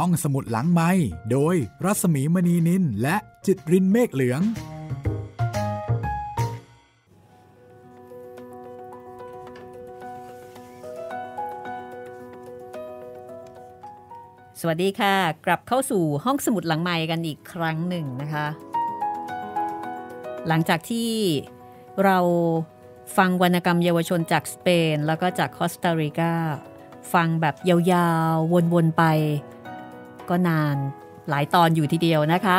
ห้องสมุดหลังไม้โดยรัสมีมณีนินและจิตรินเมฆเหลือง สวัสดีค่ะ กลับเข้าสู่ห้องสมุดหลังไม้กันอีกครั้งหนึ่งนะคะ หลังจากที่เราฟังวรรณกรรมเยาวชนจากสเปน แล้วก็จากคอสตาริกา ฟังแบบยาวๆ วน ๆ ไปก็นานหลายตอนอยู่ทีเดียวนะคะ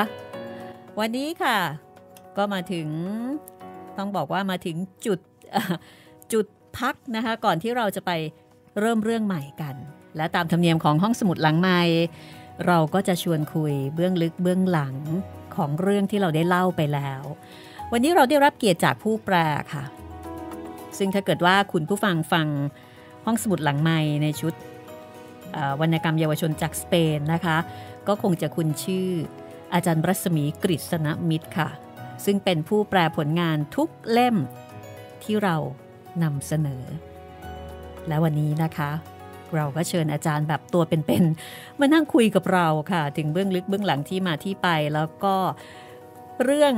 วันนี้ค่ะก็มาถึงต้องบอกว่ามาถึงจุดจุดพักนะคะ ก่อนที่เราจะไปเริ่มเรื่องใหม่กัน และตามธรรมเนียมของห้องสมุดหลังไม้เราก็จะชวนคุยเบื้องลึกเบื้องหลังของเรื่องที่เราได้เล่าไปแล้ว วันนี้เราได้รับเกียรติจากผู้แปลค่ะ ซึ่งถ้าเกิดว่าคุณผู้ฟังฟังห้องสมุดหลังไม้ในชุดวรรณกรรมเยาวชนจาก สเปนนะคะ ก็คงจะคุ้นชื่ออาจารย์รัศมีกฤษณมิตรค่ะซึ่งเป็นผู้แปลผลงานทุกเล่มที่เรานำเสนอ และวันนี้นะคะ เราก็เชิญอาจารย์แบบตัวเป็นๆมานั่งคุยกับเราค่ะถึงเบื้องลึกเบื้องหลังที่มาที่ไป แล้วก็เรื่อง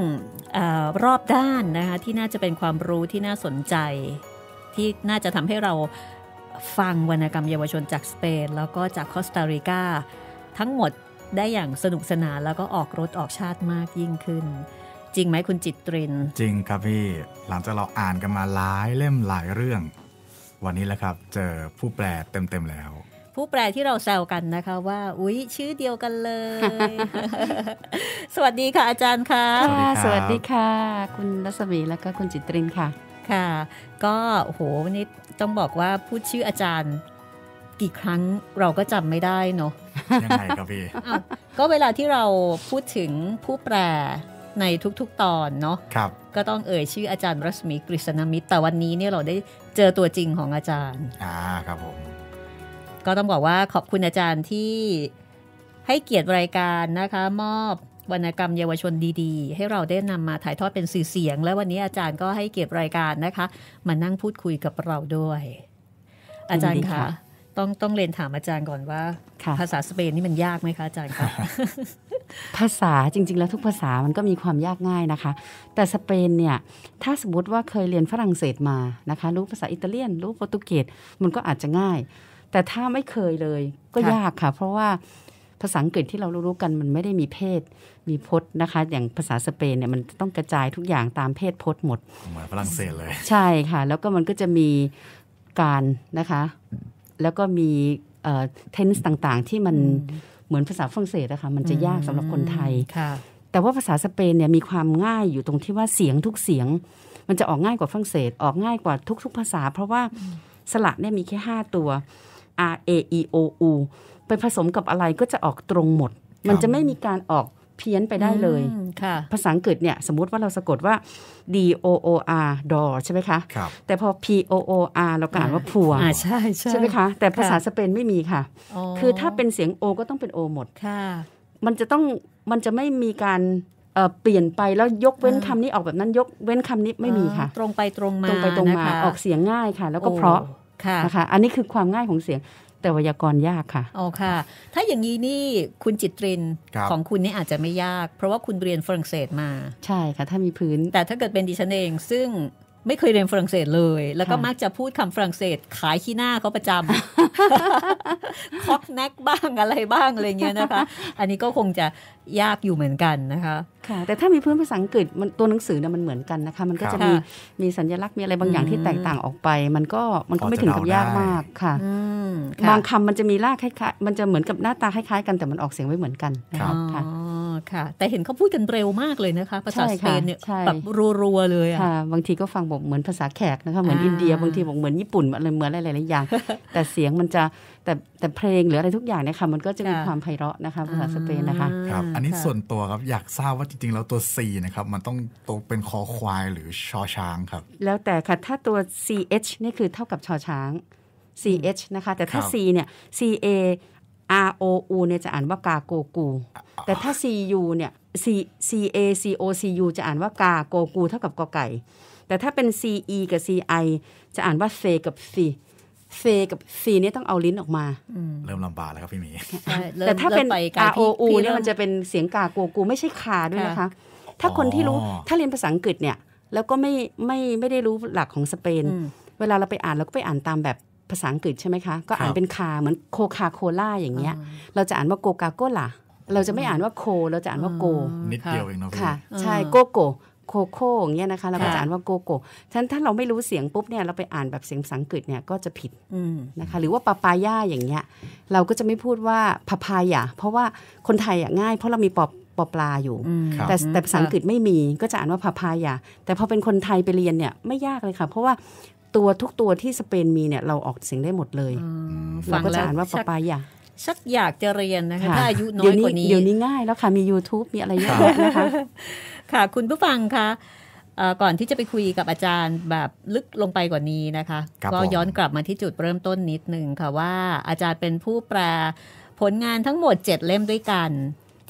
อรอบด้านนะคะที่น่าจะเป็นความรู้ที่น่าสนใจที่น่าจะทำให้เราฟังวรรณกรรมเยาวชนจากสเปน แล้วก็จากคอสตาริกาทั้งหมดได้อย่างสนุกสนานแล้วก็ออกรถออกชาติมากยิ่งขึ้น จริงไหมคุณจิตตริน จริงครับพี่ หลังจากเราอ่านกันมาหลายเล่มหลายเรื่อง วันนี้แหละครับเจอผู้แปลเต็มๆแล้ว ผู้แปลที่เราแซวกันนะคะว่า อุ๊ยชื่อเดียวกันเลย สวัสดีค่ะอาจารย์ค่ะสวัสดีค่ะ คุณรัศมีแล้วก็คุณจิตตรินค่ะค่ะก็โหนี่ต้องบอกว่าพูดชื่ออาจารย์กี่ครั้งเราก็จำไม่ได้เนาะยังไงครับพี่ก็เวลาที่เราพูดถึงผู้แปลในทุกๆตอนเนาะครับก็ต้องเอ่ยชื่ออาจารย์ รัศมีกฤษณมิตร แต่วันนี้เนี่ยเราได้เจอตัวจริงของอาจารย์อ่าครับผมก็ต้องบอกว่าขอบคุณอาจารย์ที่ให้เกียรติรายการนะคะ มอบวรรณกรรมเยาวชนดีๆ ให้เราได้นำมาถ่ายทอดเป็นสื่อเสียง และวันนี้อาจารย์ก็ให้เกียรติรายการนะคะมานั่งพูดคุยกับเราด้วย อาจารย์คะต้องต้องเรียนถามอาจารย์ก่อนว่าภาษาสเปนนี่มันยากไหมคะอาจารย์คะภาษาจริง ๆ แล้วทุกภาษามันก็มีความยากง่ายนะคะ แต่สเปนเนี่ยถ้าสมมติว่าเคยเรียนฝรั่งเศสมานะคะ รู้ภาษาอิตาเลียนรู้โปรตุเกสมันก็อาจจะง่าย แต่ถ้าไม่เคยเลยก็ยากค่ะ เพราะว่าภาษาอังกฤษที่เรารู้กันมันไม่ได้มีเพศมีพจน์นะคะ อย่างภาษาสเปนเนี่ยมันต้องกระจายทุกอย่างตามเพศพจน์หมดเหมือนฝรั่งเศสเลย ใช่ค่ะ แล้วก็มันก็จะมีการนะคะ แล้วก็มีเทนส์ต่างๆที่มันเหมือนภาษาฝรั่งเศสนะคะมันจะยากสำหรับคนไทยค่ะ แต่ว่าภาษาสเปนเนี่ยมีความง่ายอยู่ตรงที่ว่าเสียงทุกเสียง มันจะออกง่ายกว่าฝรั่งเศส ออกง่ายกว่าทุกๆภาษา เพราะว่าสระเนี่ยมีแค่5ตัว R A E O U ไปผสมกับอะไรก็จะออกตรงหมด มันจะไม่มีการออกเพี้ยนไปได้เลย ภาษาอังกฤษเนี่ยสมมติว่าเราสะกดว่า d o o r ดอใช่ไหมคะคแต่พอ p o o r เราอ่านว่าพัวใช่ใช่ใช่ไหมคะ แต่ภาษาสเปนไม่มีค่ะ คือถ้าเป็นเสียงโอก็ต้องเป็นโอหมดมันจะต้องมันจะไม่มีการเปลี่ยนไปแล้วยกเว้นคำนี้ออกแบบนั้นยกเว้นคำนี้ไม่มีค่ะ ตรงไปตรงมาตรงไปตรงมาออกเสียงง่ายค่ะ แล้วก็เพราะนะคะ อันนี้คือความง่ายของเสียงแต่วยากรยากค่ะ อ๋อค่ะ ถ้าอย่างนี้นี่คุณจิตรินของคุณนี่อาจจะไม่ยาก เพราะว่าคุณเรียนฝรั่งเศสมา ใช่ค่ะ ถ้ามีพื้น แต่ถ้าเกิดเป็นดิฉันเองซึ่งไม่เคยเรียนฝรั่งเศสเลย แล้วก็มักจะพูดคำฝรั่งเศส ขายขี้หน้าเขาประจำคอกแนกบ้างอะไรบ้าง อะไรเงี้ยนะคะ อันนี้ก็คงจะยากอยู่เหมือนกันนะคะ ค่ะ แต่ถ้ามีพื้นภาษาอังกฤษมันตัวหนังสือเนี่ยมันเหมือนกันนะคะ มันก็จะมีมีสัญลักษณ์มีอะไรบางอย่างที่แตกต่างออกไป มันก็มันก็ไม่ถึงกับยากมาก ค่ะบางคำมันจะมีลากคล้ายๆ มันจะเหมือนกับหน้าตาคล้ายๆกัน แต่มันออกเสียงไม่เหมือนกันนะครับ่ะค่ะ แต่เห็นเขาพูดกันเร็วมากเลยนะคะ ภาษาสเปนเนี่ยแบบรัวๆเลยอ่ะบางทีก็ฟังบอกเหมือนภาษาแขกนะคะ เหมือนอินเดียบางทีบอกเหมือนญี่ปุ่นอะไรเหมือนอะไรหลายๆอย่าง แต่เสียงมันจะแต่แต่เพลงหรืออะไรทุกอย่างเนี่ยค่ะมันก็จะมีความไพเราะนะคะภาษาสเปนนะคะครับอันนี้ส่วนตัวครับอยากทราบว่าจริงๆแล้วตัว C นะครับ มันต้องตกเป็นคอควายหรือชอช้างครับ แล้วแต่ค่ะถ้าตัว CH นี่คือเท่ากับชอช้าง CH นะคะแต่ถ้า C เนี่ย CA R O U เนี่ยจะอ่านว่า กาโกกูแต่ถ้า C U เนี่ย C C A C O C U จะอ่านว่ากาโกกู เท่ากับกอไก่ แต่ถ้าเป็น C E กับ C I จะอ่านว่าเซกับซีเฟกับซีนี่ต้องเอาลิ้นออกมาเริ่มลำบากแล้วครับพี่หมี แต่ถ้าเป็นอ O U เนี่ยมันจะเป็นเสียงกาโกกู ไม่ใช่คาด้วยนะคะ ถ้าคนที่รู้ถ้าเรียนภาษาอังกฤษเนี่ย แล้วก็ไม่ไม่ไม่ได้รู้หลักของสเปนเวลาเราไปอ่านเราก็ไปอ่านตามแบบภาษาอังกฤษใช่ไหมคะ ก็อ่านเป็นคา เหมือนโคคาโคล่าอย่างเงี้ยเราจะอ่านว่าโกกาโกล่าเราจะไม่อ่านว่าโค เราจะอ่านว่าโกนิดเดียวเองเนาะค่ะใช่โกโกโคโค่เงี้ยนะคะ เราก็จะอ่านว่าโกโก้ฉะนั้นถ้าเราไม่รู้เสียงปุ๊บเนี่ยเราไปอ่านแบบเสียงภาษาอังกฤษเนี่ยก็จะผิดนะคะ หรือว่าปาปาย่าอย่างเงี้ยเราก็จะไม่พูดว่าพาพายาเพราะว่าคนไทยอ่ะง่าย เพราะเรามีปอบปอปลาอยู่แต่แต่ภาษาอังกฤษไม่มีก็จะอ่านว่าพาพายาแต่พอเป็นคนไทยไปเรียนเนี่ยไม่ยากเลยค่ะเพราะว่าตัวทุกตัวที่สเปนมีเนี่ยเราออกเสียงได้หมดเลยเราก็จะอ่านว่าปาปายาชักอยากจะเรียนนะคะถ้าอายุน้อยกว่านี้เดี๋ยวนี้ง่าย แล้วค่ะมี YouTube มีอะไรเยอะนะคะค่ะคุณผู้ฟังคะก่อนที่จะไปคุยกับอาจารย์แบบลึกลงไปกว่านี้นะคะก็ย้อนกลับมาที่จุดเริ่มต้นนิดนึงค่ะว่าอาจารย์เป็นผู้แปลผลงานทั้งหมด 7 เล่มด้วยกัน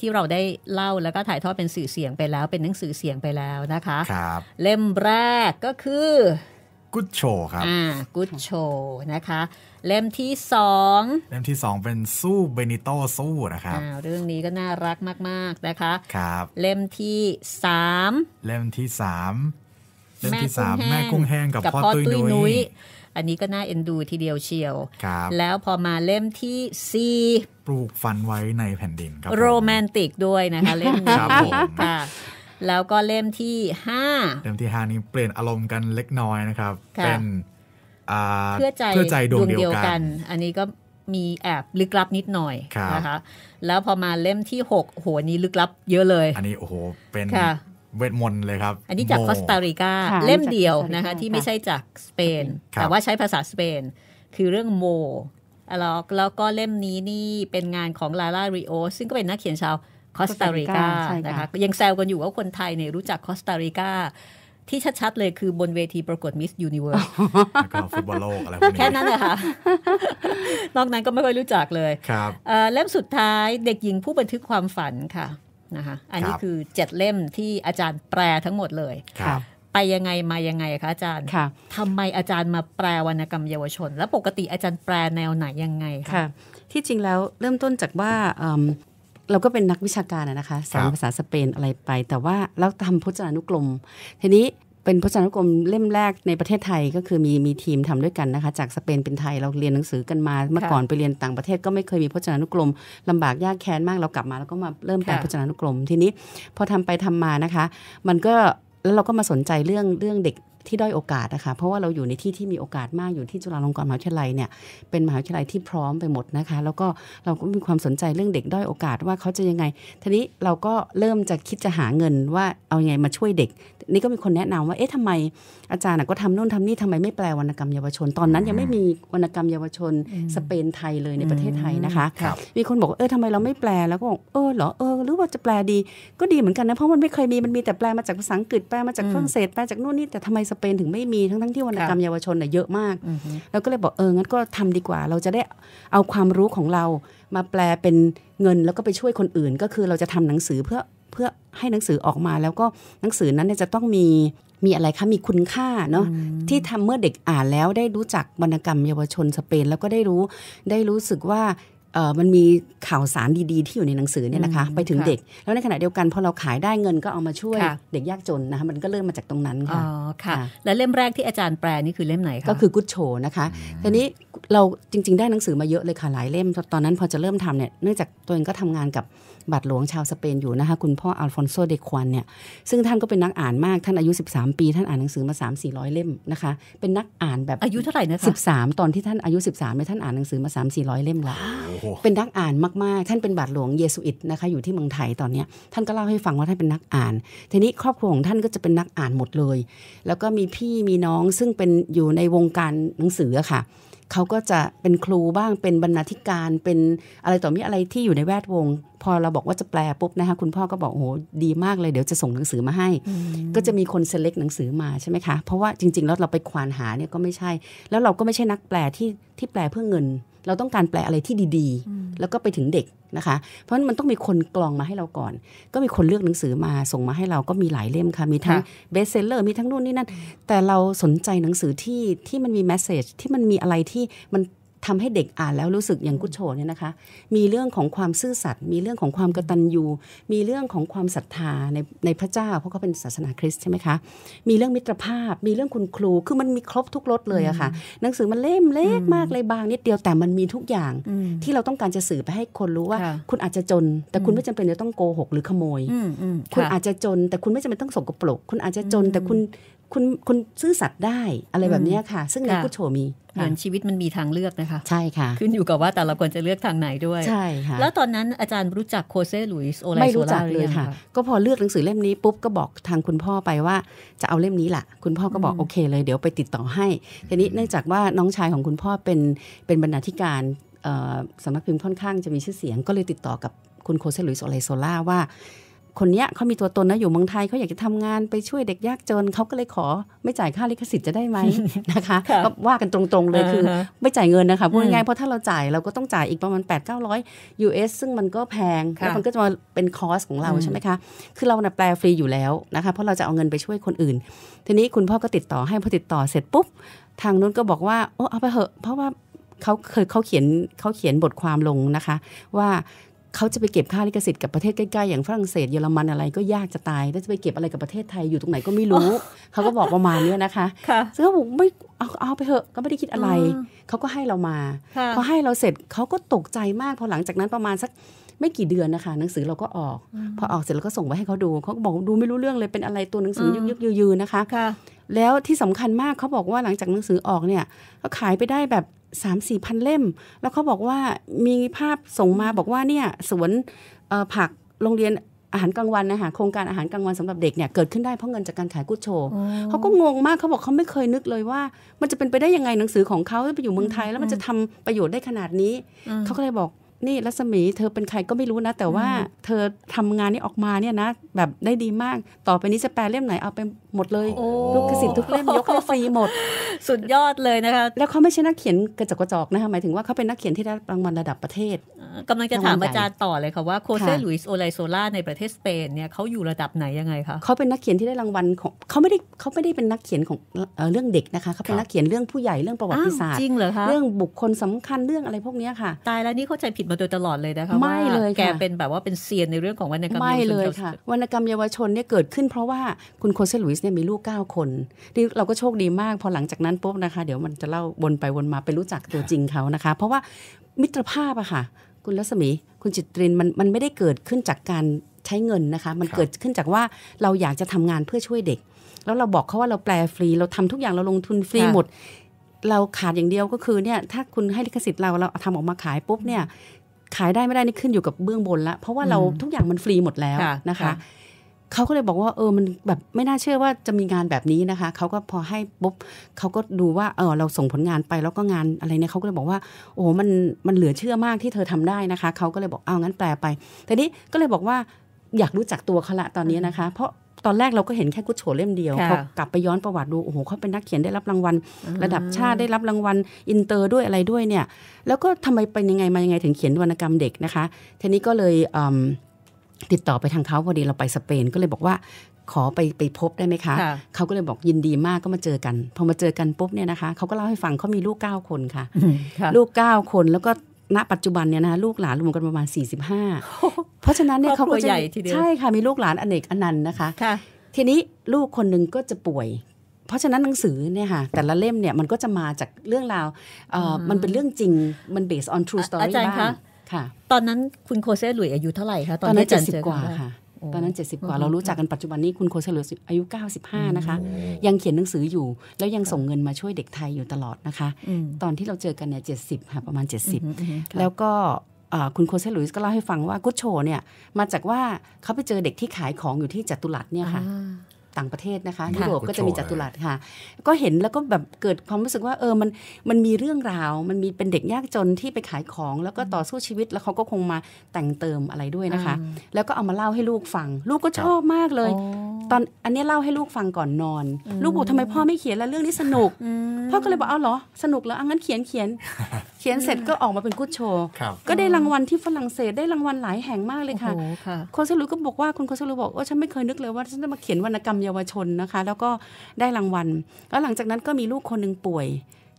ที่เราได้เล่าแล้วก็ถ่ายทอดเป็นสื่อเสียงไปแล้ว เป็นหนังสือเสียงไปแล้วนะคะคเล่มแรกก็คือกู๊ดโชครับอ่ากู๊ดโชนะคะเล่มที่สองเล่มที่สองเป็นสู้เบนิโตสู้นะครับอ่าเรื่องนี้ก็น่ารักมาก ๆ นะคะครับเล่มที่สามเล่มที่สามเล่มที่สามแม่กุ้งแห้งกับพ่อตุ้ยนุ้ยอันนี้ก็น่าเอ็นดูทีเดียวเชียวครับแล้วพอมาเล่มที่สี่ปลูกฟันไว้ในแผ่นดินครับโรแมนติกด้วยนะคะเล่มนี้ค่ะแล้วก็เล่มที่5เล่มที่5นี้เปลี่ยนอารมณ์กันเล็กน้อยนะครับเป็นเพื่อใจเพื่อใจดวงเดียวกัน อันนี้ก็มีแอบลึกลับนิดหน่อยนะคะแล้วพอมาเล่มที่6โหนี้ลึกลับเยอะเลย อันนี้โอ้โหเป็นเวทมนต์เลยครับอันนี้จากคอสตาริกาเล่มเดียวนะคะ ที่ไม่ใช่จากสเปนแต่ว่าใช้ภาษาสเปนคือเรื่องโมแล้วก็เล่มนี้นี่เป็นงานของลาลาริโอซึ่งก็เป็นนักเขียนชาวคอสตาริกานะคะยังแซวกันอยู่ว่าคนไทยเนี่ยรู้จักคอสตาริกาที่ชัดๆ เลยคือบนเวทีประกวดมิสยูนิเวิร์สแฟุตบอลโลก อะไรพวกนี้ แค่นั้นเลยค่ะ นอกนั้นก็ไม่ค่อยรู้จักเลยครับเล่มสุดท้ายเด็กหญิงผู้บันทึกความฝันค่ะนะคะ อันนี้คือเจ็ดเล่มที่อาจารย์แปลทั้งหมดเลยครับไปยังไงมายังไงคะอาจารย์ค่ะทำไมอาจารย์มาแปลวรรณกรรมเยาวชน และปกติอาจารย์แปลแนวไหนยังไงคะที่จริงแล้วเริ่มต้นจากว่าเราก็เป็นนักวิชาการนะคะสอนภาษาสเปนอะไรไป แต่ว่าเราทำพจนานุกรม ทีนี้เป็นพจนานุกรมเล่มแรกในประเทศไทยก็คือมีมีทีมทำด้วยกันนะคะ จากสเปนเป็นไทยเราเรียนหนังสือกันมาเมื่อก่อนไปเรียนต่างประเทศ ก็ไม่เคยมีพจนานุกรม ลำบากยากแค้นมากเรากลับมาแล้วก็มาเริ่มแปลพจนานุกรมทีนี้พอทำไปทำมานะคะ มันก็แล้วเราก็มาสนใจเรื่องเรื่องเด็กที่ด้อยโอกาสนะคะ เพราะว่าเราอยู่ในที่ที่มีโอกาสมากอยู่ที่จุฬาลงกรณ์มหาวิทยาลัยเนี่ยเป็นมหาวิทยาลัยที่พร้อมไปหมดนะคะ แล้วก็เราก็มีความสนใจเรื่องเด็กด้อยโอกาสว่าเขาจะยังไงทีนี้เราก็เริ่มจะคิดจะหาเงินว่าเอาอยัางไงมาช่วยเด็ก นี่ก็มีคนแนะนำ ว่าเอ๊ะทำไมอาจารย์ก็ทำโน่นทำนี่ทำไมไม่แปลวรรณกรรมเยาวชนตอนนั้น ยังไม่มีวรรณกรรมเยาวชนสเปนไทยเลยในประเทศไทยนะคะ มีคนบอกเออทำไมเราไม่แปลแล้วก็บอกเออเหรอเออหรือว่าจะแปลดีก็ดีเหมือนกันนะ เพราะมันไม่เคยมีมันมีแต่แปลมาจากภาษาอังกฤษแปลมาจากฝรั่งเศสแปลจากโน่นนี่แต่ทำไมสเปนถึงไม่มีทั้งทั้งที่วรรณกรรมเยาวชนเนี่ยเยอะมากเราก็เลยบอกเอองั้นก็ทำดีกว่า เราจะได้เอาความรู้ของเรามาแปลเป็นเงินแล้วก็ไปช่วยคนอื่นก็คือเราจะทำหนังสือเพื่อเพื่อให้หนังสือออกมาแล้วก็หนังสือนั้นเนี่ยจะต้องมีมีอะไรคะมีคุณค่าเนาะที่ทำเมื่อเด็กอ่านแล้วได้รู้จักวรรณกรรมเยาวชนสเปนแล้วก็ได้รู้ได้รู้สึกว่ามันมีข่าวสารดีๆที่อยู่ในหนังสือเนี่ยนะคะ ไปถึงเด็ก แล้วในขณะเดียวกันพอเราขายได้เงินก็เอามาช่วย เด็กยากจนนะคะมันก็เริ่มมาจากตรงนั้นค่ะอ๋อค่ะ และเล่มแรกที่อาจารย์แปลนี่คือเล่มไหนคะก็คือกุ๊ดโชนะคะทีนี้เราจริงๆ ได้หนังสือมาเยอะเลยค่ะหลายเล่มตอนนั้นพอจะเริ่มทำเนี่ยเนื่องจากตัวเองก็ทำงานกับบัตรหลวง ชาวสเปนอยู่นะคะ คุณพ่ออัลฟอนโซเดควันเนี่ยซึ่งท่านก็เป็นนักอ่านมากท่านอายุ13 ปีท่านอ่านหนังสือมา3 4 0 0เล่มนะคะเป็นนักอ่านแบบอายุเท่าไหร่นะคะ13 ตอนที่ท่านอายุ 13เนี่ยท่านอ่านหนังสือมา3 4 0 0เล่มละเป็นนักอ่านมากๆ ท่านเป็นบัตรหลวงเยซูอิตนะคะอยู่ที่เมืองไทยตอนนี้ ท่านก็เล่าให้ฟังว่าท่านเป็นนักอ่าน ทีนี้ครอบครัวของท่านก็จะเป็นนักอ่านหมดเลย แล้วก็มีพี่มีน้องซึ่งเป็นอยู่ในวงการหนังสือค่ะเขาก็จะเป็นครูบ้างเป็นบรรณาธิการเป็นอะไรต่อมีอะไรที่อยู่ในแวดวง พอเราบอกว่าจะแปลปุ๊บนะคะคุณพ่อก็บอกโหดีมากเลยเดี๋ยวจะส่งหนังสือมาให้ ก็จะมีคนเซเล็กหนังสือมาใช่ไหมคะ เพราะว่าจริงๆแล้วเราไปควานหาเนี่ยก็ไม่ใช่ แล้วเราก็ไม่ใช่นักแปลที่ที่แปลเพื่อเงินเราต้องการแปลอะไรที่ดี ๆ แล้วก็ไปถึงเด็กนะคะ เพราะมันต้องมีคนกลองมาให้เราก่อน ก็มีคนเลือกหนังสือมาส่งมาให้เราก็มีหลายเล่มค่ะ มีทั้งเบสเซลเลอร์ มีทั้งนู่นนี่นั่น แต่เราสนใจหนังสือที่ที่มันมีแมสเซจที่มันมีอะไรที่มันทำให้เด็กอ่านแล้วรู้สึกอย่างกุชโชเนี่ยนะคะ มีเรื่องของความซื่อสัตย์ มีเรื่องของความกตัญญู มีเรื่องของความศรัทธาในในพระเจ้า เพราะเขาเป็นศาสนาคริสต์ใช่ไหมคะ มีเรื่องมิตรภาพ มีเรื่องคุณครู คือมันมีครบทุกรสเลยอะคะ่ะ หนังสือมันเล่มเล็กมากเลยบางนิดเดียวแต่มันมีทุกอย่างที่เราต้องการจะสื่อไปให้คนรู้ว่า คุณอาจจะจนแต่คุณไม่จำเป็นจะต้องโกหก หรือขโมย คุณอาจจะจนแต่คุณไม่จำเป็นต้องสกปรกคุณอาจจะจนแต่คุณคุณคุณซื่อสัตย์ได้อะไรแบบนี้ค่ะ ซึ่งในกุชโชมีเหมือนชีวิตมันมีทางเลือกนะคะใช่ค่ะขึ้นอยู่กับว่าแต่ละคนจะเลือกทางไหนด้วยใช่ค่ะแล้วตอนนั้นอาจารย์รู้จักโคเซ่ลุยส์โอไลโซลาไม่รู้จักเลยค่ะ ก็พอเลือกหนังสือเล่มนี้ปุ๊บก็บอกทางคุณพ่อไปว่าจะเอาเล่มนี้แหละคุณพ่อก็บอกโอเคเลยเดี๋ยวไปติดต่อให้ทีนี้เนื่องจากว่าน้องชายของคุณพ่อเป็นเป็นบรรณาธิการสำนักพิมพ์ค่อนข้างจะมีชื่อเสียง ก็เลยติดต่อกับคุณโคเซ่ลุยส์โอไลโซล่าว่าคนเนี้ยเขามีตัวตน นะ อยู่เมืองไทย เขาอยากจะทำงานไปช่วยเด็กยาก จนเขาก็เลยขอ ไม่จ่ายค่าลิขสิทธิ์ จะ ได้ไหม นะคะก็ว่ากันตรง ๆ เลย คือ ไม่จ่ายเงิน นะคะพูด ง่าย ๆ เพราะ ถ้าเราจ่าย เราก็ต้องจ่ายอีกประมาณ 8 9 0 0 US ซึ่งมันก็แพง แล้วมันก็จะ มา เป็นคอส ของเราใช่ไหมคะ คือเราแปล ฟรีอยู่แล้ว นะคะ เพราะเราจะเอาเงิน ไป ช่วย คน อื่น ทีนี้ คุณพ่อ ก็ ติดต่อ ให้พอติดต่อ เสร็จ ปุ๊บ ทาง นู้น ก็ บอกว่าโอ้เอาไปเหอะเพราะว่าเขาเคยเขาเขียนเขาเขียนบทความลงนะคะว่าเขาจะไปเก็บค่าลิขสิทธิ์กับประเทศใกล้ๆอย่างฝรั่งเศสเยอรมันอะไร ก็ยากจะตาย แล้วจะไปเก็บอะไรกับประเทศไทยอยู่ตรงไหนก็ไม่รู้ เขาก็บอกประมาณนี้นะคะซึ่งเขาบอกไม่เอาเอาไปเถอะ ก็ไม่ได้คิดอะไร เขาก็ให้เรามาพอให้เราเสร็จเขาก็ตกใจมาก พอหลังจากนั้นประมาณสักไม่กี่เดือนนะคะหนังสือเราก็ออก พอออกเสร็จเราก็ส่งไปให้เขาดูเขาก็บอกดูไม่รู้เรื่องเลยเป็นอะไรตัวหนังสือยึกยือนะคะแล้วที่สำคัญมากเขาบอกว่าหลังจากหนังสือออกเนี่ยก็ขายไปได้แบบสามสี่พันเล่ม แล้วเขาบอกว่ามีภาพส่งมาบอกว่าเนี่ยสวนผักโรงเรียนอาหารกลางวันนะคะโครงการอาหารกลางวันสำหรับเด็กเนี่ยเกิดขึ้นได้เพราะเงินจากการขายกุ้โชเขาก็งงมากเขาบอกเขาไม่เคยนึกเลยว่า มันจะเป็นไปได้ยังไงหนังสือของเขาไปอยู่เมืองไทยแล้ว มันจะทำประโยชน์ได้ขนาดนี้ เขาก็เลยบอกนี่รัศมีเธอเป็นใครก็ไม่รู้นะ แต่ว่าเธอทำงานนี้ออกมาเนี่ยนะแบบได้ดีมากต่อไปนี้จะแปลเล่มไหนเอาไปหมดเลยลูกกสินทุกเล่มยกให้ฟรีหมด สุดยอดเลยนะคะแล้วเขาไม่ใช่นักเขียนกระจกกระจกนะคะหมายถึงว่าเขาเป็นนักเขียนที่ได้รางวัลระดับประเทศกำลังจะถามอาจารย์ต่อเลยค่ะว่าโคเซลุยส์โอไลโซล่าในประเทศสเปนเนี่ยเขาอยู่ระดับไหนยังไงคะเขาเป็นนักเขียนที่ได้รางวัลของเขาไม่ได้เขาไม่ได้เป็นนักเขียนของเรื่องเด็กนะคะเขาเป็นนักเขียนเรื่องผู้ใหญ่เรื่องประวัติศาสตร์จริงเหรอคะเรื่องบุคคลสำคัญเรื่องอะไรพวกนี้ค่ะ ตายแล้วนี่เข้าใจผิดมาโดยตลอดเลยนะคะไม่เลยแกเป็นแบบว่าเป็นเซียนในเรื่องของวรรณกรรมไม่เลยค่ะวรรณกรรมเยาวชนเนี่ยเกิดขึ้น เพราะว่าคุณโคเซลุยสเนี่ยมีลูก9คนที่เราก็โชคดีมากพอหลังจากนั้นปุ๊บนะคะ เดี๋ยวมันจะเล่าวนไปวนมาไปรู้จักตัวจริงเขานะคะ เพราะว่ามิตรภาพอะค่ะคุณรัศมีคุณจิตรินมันมันไม่ได้เกิดขึ้นจากการใช้เงินนะคะ มันเกิดขึ้นจากว่าเราอยากจะทำงานเพื่อช่วยเด็ก แล้วเราบอกเขาว่าเราแปลฟรี เราทำทุกอย่างเราลงทุนฟรีหมดเราขาดอย่างเดียวก็คือเนี่ย ถ้าคุณให้ลิขสิทธิ์เราเราทำออกมาขายปุ๊บเนี่ย ขายได้ไม่ได้นี่ขึ้นอยู่กับเบื้องบนละเพราะว่าเราทุกอย่างมันฟรีหมดแล้วนะคะเขาก็เลยบอกว่าเออมันแบบไม่น่าเชื่อว่าจะมีงานแบบนี้นะคะ เขาก็พอให้ปุ๊บเขาก็ดูว่าเออเราส่งผลงานไปแล้วก็งานอะไรเนี่ยเขาก็เลยบอกว่า โอ้มันมันเหลือเชื่อมากที่เธอทำได้นะคะ เขาก็เลยบอกเอางั้นแปลไปทีนี้ก็เลยบอกว่า อยากรู้จักตัวเขาละตอนนี้นะคะ เพราะตอนแรกเราก็เห็นแค่กุชโฉเล่มเดียวพอกลับไปย้อนประวัติดูโอ้โหเขาเป็นนักเขียนได้รับรางวัลระดับชาติได้รับรางวัลอินเตอร์ด้วยอะไรด้วยเนี่ย แล้วก็ทำไมเป็นยังไงมายังไงถึงเขียนวรรณกรรมเด็กนะคะทีนี้ก็เลยติดต่อไปทางเขาพอดีเราไปสเปน ก็เลยบอกว่าขอไปไปพบได้ไหมคะเขาก็เลยบอกยินดีมากก็มาเจอกัน พอมาเจอกันปุ๊บเนี่ยนะคะเขาก็เล่าให้ฟังเขามีลูก 9 คนค่ะ ลูก 9 คนแล้วก็ณปัจจุบันเนี่ยนะลูกหลานรวมกันประมาณ 45 เพราะฉะนั้นเนี่ยเขาก็ใหญ่ทีเดียวใช่ค่ะมีลูกหลานอเนกอนันต์นะคะทีนี้ลูกคนหนึ่งก็จะป่วย เพราะฉะนั้นหนังสือเนี่ยค่ะ แต่ละเล่มเนี่ยมันก็จะมาจากเรื่องราวมันเป็นเรื่องจริงมัน based on true story บ้างค่ะ ตอนนั้นคุณโคเซ่หลุยอายุเท่าไหร่คะ ตอนนั้นเจ็ดสิบกว่าค่ะตอนนั้นเจ็ดสิบกว่าเรารู้จักกันปัจจุบันนี้คุณโคเซลุยอายุเก้าสิบห้านะคะ ยังเขียนหนังสืออยู่แล้วยังส่งเงินมาช่วยเด็กไทยอยู่ตลอดนะคะตอนที่เราเจอกันเนี่ยเจ็ดสิบค่ะประมาณเจ็ดสิบแล้วก็คุณโคเซลุยส์ก็เล่าให้ฟังว่ากุชโช เนี่ย มาจากว่าเขาไปเจอเด็กที่ขายของอยู่ที่จัตุรัสเนี่ยค่ะต่างประเทศนะคะยุโรปก็จะมีจัตุรัสค่ะ ก็เห็นแล้วก็แบบเกิดความรู้สึกว่า เออมันมันมีเรื่องราวมันมีเป็นเด็กยากจนที่ไปขายของแล้วก็ต่อสู้ชีวิต แล้วเขาก็คงมาแต่งเติมอะไรด้วยนะคะ แล้วก็เอามาเล่าให้ลูกฟัง ลูกก็ชอบมากเลย ตอนอันนี้เล่าให้ลูกฟังก่อนนอน ลูกบอกทำไมพ่อไม่เขียน แล้วเรื่องนี้สนุกพ่อก็เลยบอกเอาเหรอสนุกแล้วงั้นเขียนเขียนเขียนเสร็จก็ออกมาเป็นกู๊ดโชว์ก็ได้รางวัลที่ฝรั่งเศสได้รางวัลหลายแห่งมากเลยค่ะโคสลรุก็บอกว่าคุณโคสลรุบอกว่าฉันไม่เคยนึกเลยว่าฉันจะมาเขียนวรรณกรรมเยาวชนนะคะ แล้วก็ได้รางวัลแล้วหลังจากนั้นก็มีลูกคนหนึ่งป่วย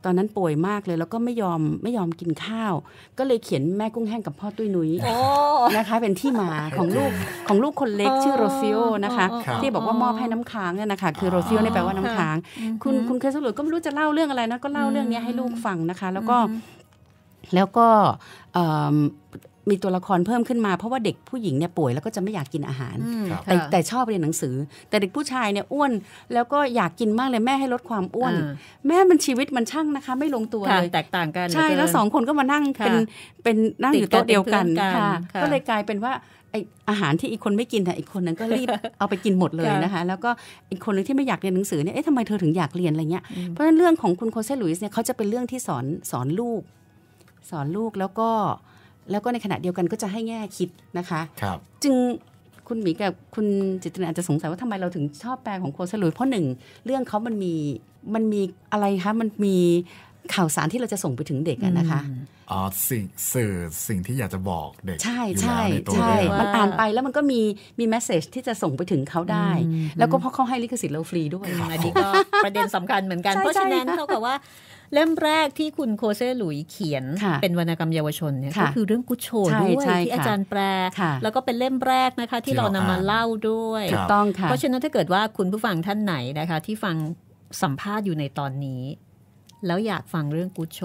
ตอนนั้นป่วยมากเลย แล้วก็ไม่ยอมไม่ยอมกินข้าว ก็เลยเขียนแม่กุ้งแห้งกับพ่อตุ้ยนุ้ยนะคะเป็นที่มาของลูกของลูกคนเล็กชื่อโรซิโอนะคะ ที่บอกว่ามอบให้น้ำค้างเนี่ยนะคะคือโรซิโอนี่แปลว่าน้ำค้างคุณคุณเคสลุปก็ไม่รู้จะเล่าเรื่องอะไรนะก็เล่าเรื่องนี้ให้ลูกฟังนะคะ แล้วก็แล้วก็มีตัวละครเพิ่มขึ้นมา เพราะว่าเด็กผู้หญิงเนี่ยป่วยแล้วก็จะไม่อยากกินอาหาร แต่แต่ชอบเรียนหนังสือ แต่เด็กผู้ชายเนี่ยอ้วนแล้วก็อยากกินมากเลยแม่ให้ลดความอ้วน แม่มันชีวิตมันช่างนะคะ ไม่ลงตัวเลยแตกต่างกัน ใช่แล้วสองคนก็มานั่ง เป็นเป็นนั่งอยู่โต๊ะเดียวกันก็เลยกลายเป็นว่าไออาหารที่อีกคนไม่กินแต่อีกคนนั้นก็รีบเอาไปกินหมดเลยนะคะแล้วก็อีกคนนึงที่ไม่อยากเรียนหนังสือเนี่ยเอ๊ะทำไมเธอถึงอยากเรียนอะไรเงี้ยเพราะฉะนั้นเรื่องของคุณโคเซลุยส์เนี่ยเขาจะเป็นเรื่องที่สอนสอนลูกสอนลูกแล้วก็แล้วก็ในขณะเดียวกันก็จะให้แง่คิดนะคะ ครับ จึงคุณหมีกับ คุณจิตนานอาจจะสงสัยว่าทำไมเราถึงชอบแปลของโคสลุยเพราะหนึ่งเรื่องเขามันมีมันมีอะไรคะ มันมีข่าวสารที่เราจะส่งไปถึงเด็กนะคะ อ๋อสิ่งสื่อสิ่งที่อยากจะบอกเด็ก ใช่ใช่ใช่ มันอ่านไปแล้วมันก็มีมีแมสเซจที่จะส่งไปถึงเขาได้ แล้วก็เพราะเขาให้ลิขสิทธิ์เราฟรีด้วยอันนี้ก็ประเด็นสำคัญเหมือนกัน เพราะฉะนั้นเท่ากับว่าเล่มแรกที่คุณโคเซ่หลุยเขียน เป็นวรรณกรรมเยาวชนเนี่ยก็คือเรื่องกุชโชด้วย ที่อาจารย์แปลแล้วก็เป็นเล่มแรกนะคะที่เรานำมาเล่าด้วย ต้องค่ะเพราะฉะนั้นถ้าเกิดว่าคุณผู้ฟังท่านไหนนะคะ ที่ฟังสัมภาษณ์อยู่ในตอนนี้ แล้วอยากฟังเรื่องกุชโช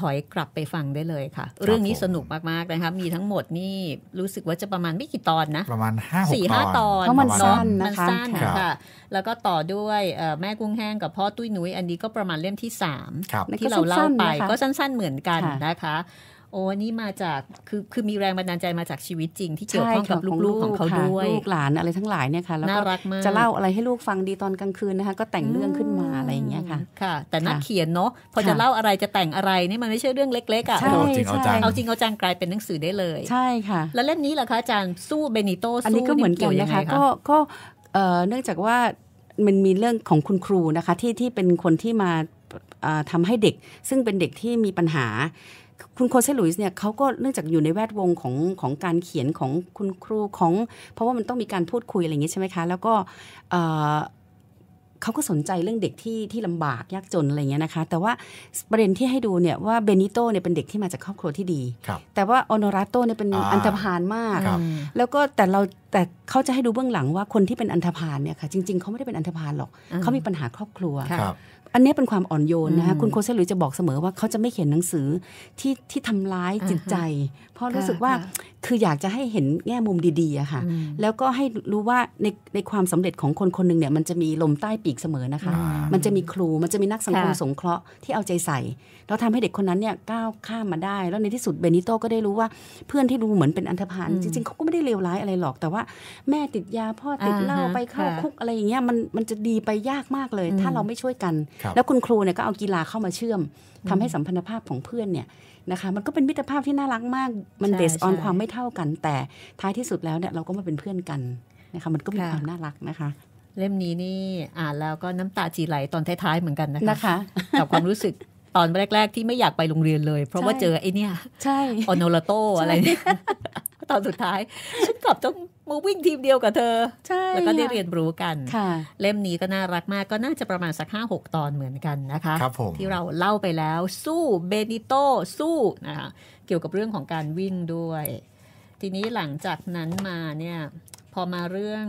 ถอยกลับไปฟังได้เลยค่ะ เรื่องนี้สนุกมากๆนะคะมีทั้งหมดนี่รู้สึกว่าจะประมาณไม่กี่ตอนนะ ประมาณ5้าตอนเพราะมันสั้นนะคะมันสั้นค่ะ แล้วก็ต่อด้วย แม่กุ้งแห้งกับพ่อตุ้ยนุ้ยอันนี้ก็ประมาณเล่มที่ 3 ที่เราเล่าไปก็สั้นๆเหมือนกันนะคะโอ้นี่มาจากคือคือมีแรงบันดาลใจมาจากชีวิตจริงที่เกี่ยวข้องกับลูกๆของเขาด้วยลูกหลานอะไรทั้งหลายเนี่ยค่ะแล้วก็จะเล่าอะไรให้ลูกฟังดีตอนกลางคืนนะคะก็แต่งเรื่องขึ้นมาอะไรอย่างเงี้ยค่ะค่ะ แต่นักเขียนเนาะพอจะเล่าอะไรจะแต่งอะไรนี่มันไม่ใช่เรื่องเล็กๆอ่ะใช่เอาจเอาจริงเอาจังกลายเป็นหนังสือได้เลย ใช่ค่ะแล้วเล่มนี้ล่ะคะอาจารย์สู้เบนิโตสู้อันนี้ก็เหมือนกันนะคะก็ก็เนื่องจากว่ามันมีเรื่องของคุณครูนะคะที่ที่เป็นคนที่มาทำให้เด็ก ซึ่งเป็นเด็กที่มีปัญหาคุณโคเซลุยส์เนี่ยเขาก็เนื่องจากอยู่ในแวดวงของของการเขียนของคุณครูของ เพราะว่ามันต้องมีการพูดคุยอะไรอย่างงี้ใช่ไหมคะ แล้วก็เขาก็สนใจเรื่องเด็กที่ที่ลำบากยากจนอะไรเงี้ยนะคะแต่ว่าประเด็นที่ให้ดูเนี่ยว่าเบนิโตเนี่ยเป็นเด็กที่มาจากครอบครัวที่ดีแต่ว่าออนอรัตโตเนี่ยเป็นอันธพาลมาก แล้วก็แต่เราแต่เขาจะให้ดูเบื้องหลังว่าคนที่เป็นอันธพาลเนี่ยค่ะจริง ๆเขาไม่ได้เป็นอันธพาลหรอกเขามีปัญหาครอบครัวอันนี้เป็นความอ่อนโยนนะคะคุณโคเซลุยจะบอกเสมอว่าเขาจะไม่เขียนหนังสือที่ที่ทำร้ายจิตใจราะรู้สึกว่าคืออยากจะให้เห็นแง่มุมดีๆอะค่ะ แล้วก็ให้รู้ว่าในในความสำเร็จของคนคนหนึ่งเนี่ยมันจะมีลมใต้ปีกเสมอนะคะ มันจะมีครูมันจะมีนักสังคมสงเคราะห์ที่เอาใจใส่ แล้วทำให้เด็กคนนั้นเนี่ยก้าวข้ามมาได้แล้วในที่สุดเบนิโตก็ได้รู้ว่าเพื่อนที่ดูเหมือนเป็นอันธพาลจริงๆเขาก็ไม่ได้เลวร้ายอะไรหรอก แต่ว่าแม่ติดยาพ่อติดเหล้าไปเข้าคุกอะไรอย่างเงี้ยมันมันจะดีไปยากมากเลย ถ้าเราไม่ช่วยกัน แล้วคุณครูเนี่ยก็เอากีฬาเข้ามาเชื่อม ทำให้สัมพันธภาพของเพื่อนเนี่ยนะคะมันก็เป็นมิตรภาพที่น่ารักมาก มันเบสออนความไม่เท่ากัน แต่ท้ายที่สุดแล้วเนี่ย เราก็มาเป็นเพื่อนกันนะคะมันก็มีความน่ารักนะคะ เล่มนี้นี่อ่านแล้วก็น้ำตาจีไหลตอนท้ายๆเหมือนกันนะคะกับความรู้สึกตอนแรก ๆ ที่ไม่อยากไปโรงเรียนเลย เพราะว่าเจอไอ้นี่ใช่ออนโนลโตอะไรเนี่ยตอนสุดท้ายฉันกลับต้องาวิ่งทีมเดียวกับเธอใช่แล้วก็ได้เรียนรู้กันเล่มนี้ก็น่ารักมากก็น่าจะประมาณสักห้าหกตอนเหมือนกันนะคะครับผมที่เราเล่าไปแล้วสู้เบนิโตสู้นะคะเกี่ยวกับเรื่องของการวิ่งด้วย ทีนี้หลังจากนั้นมาเนี่ยพอมาเรื่อง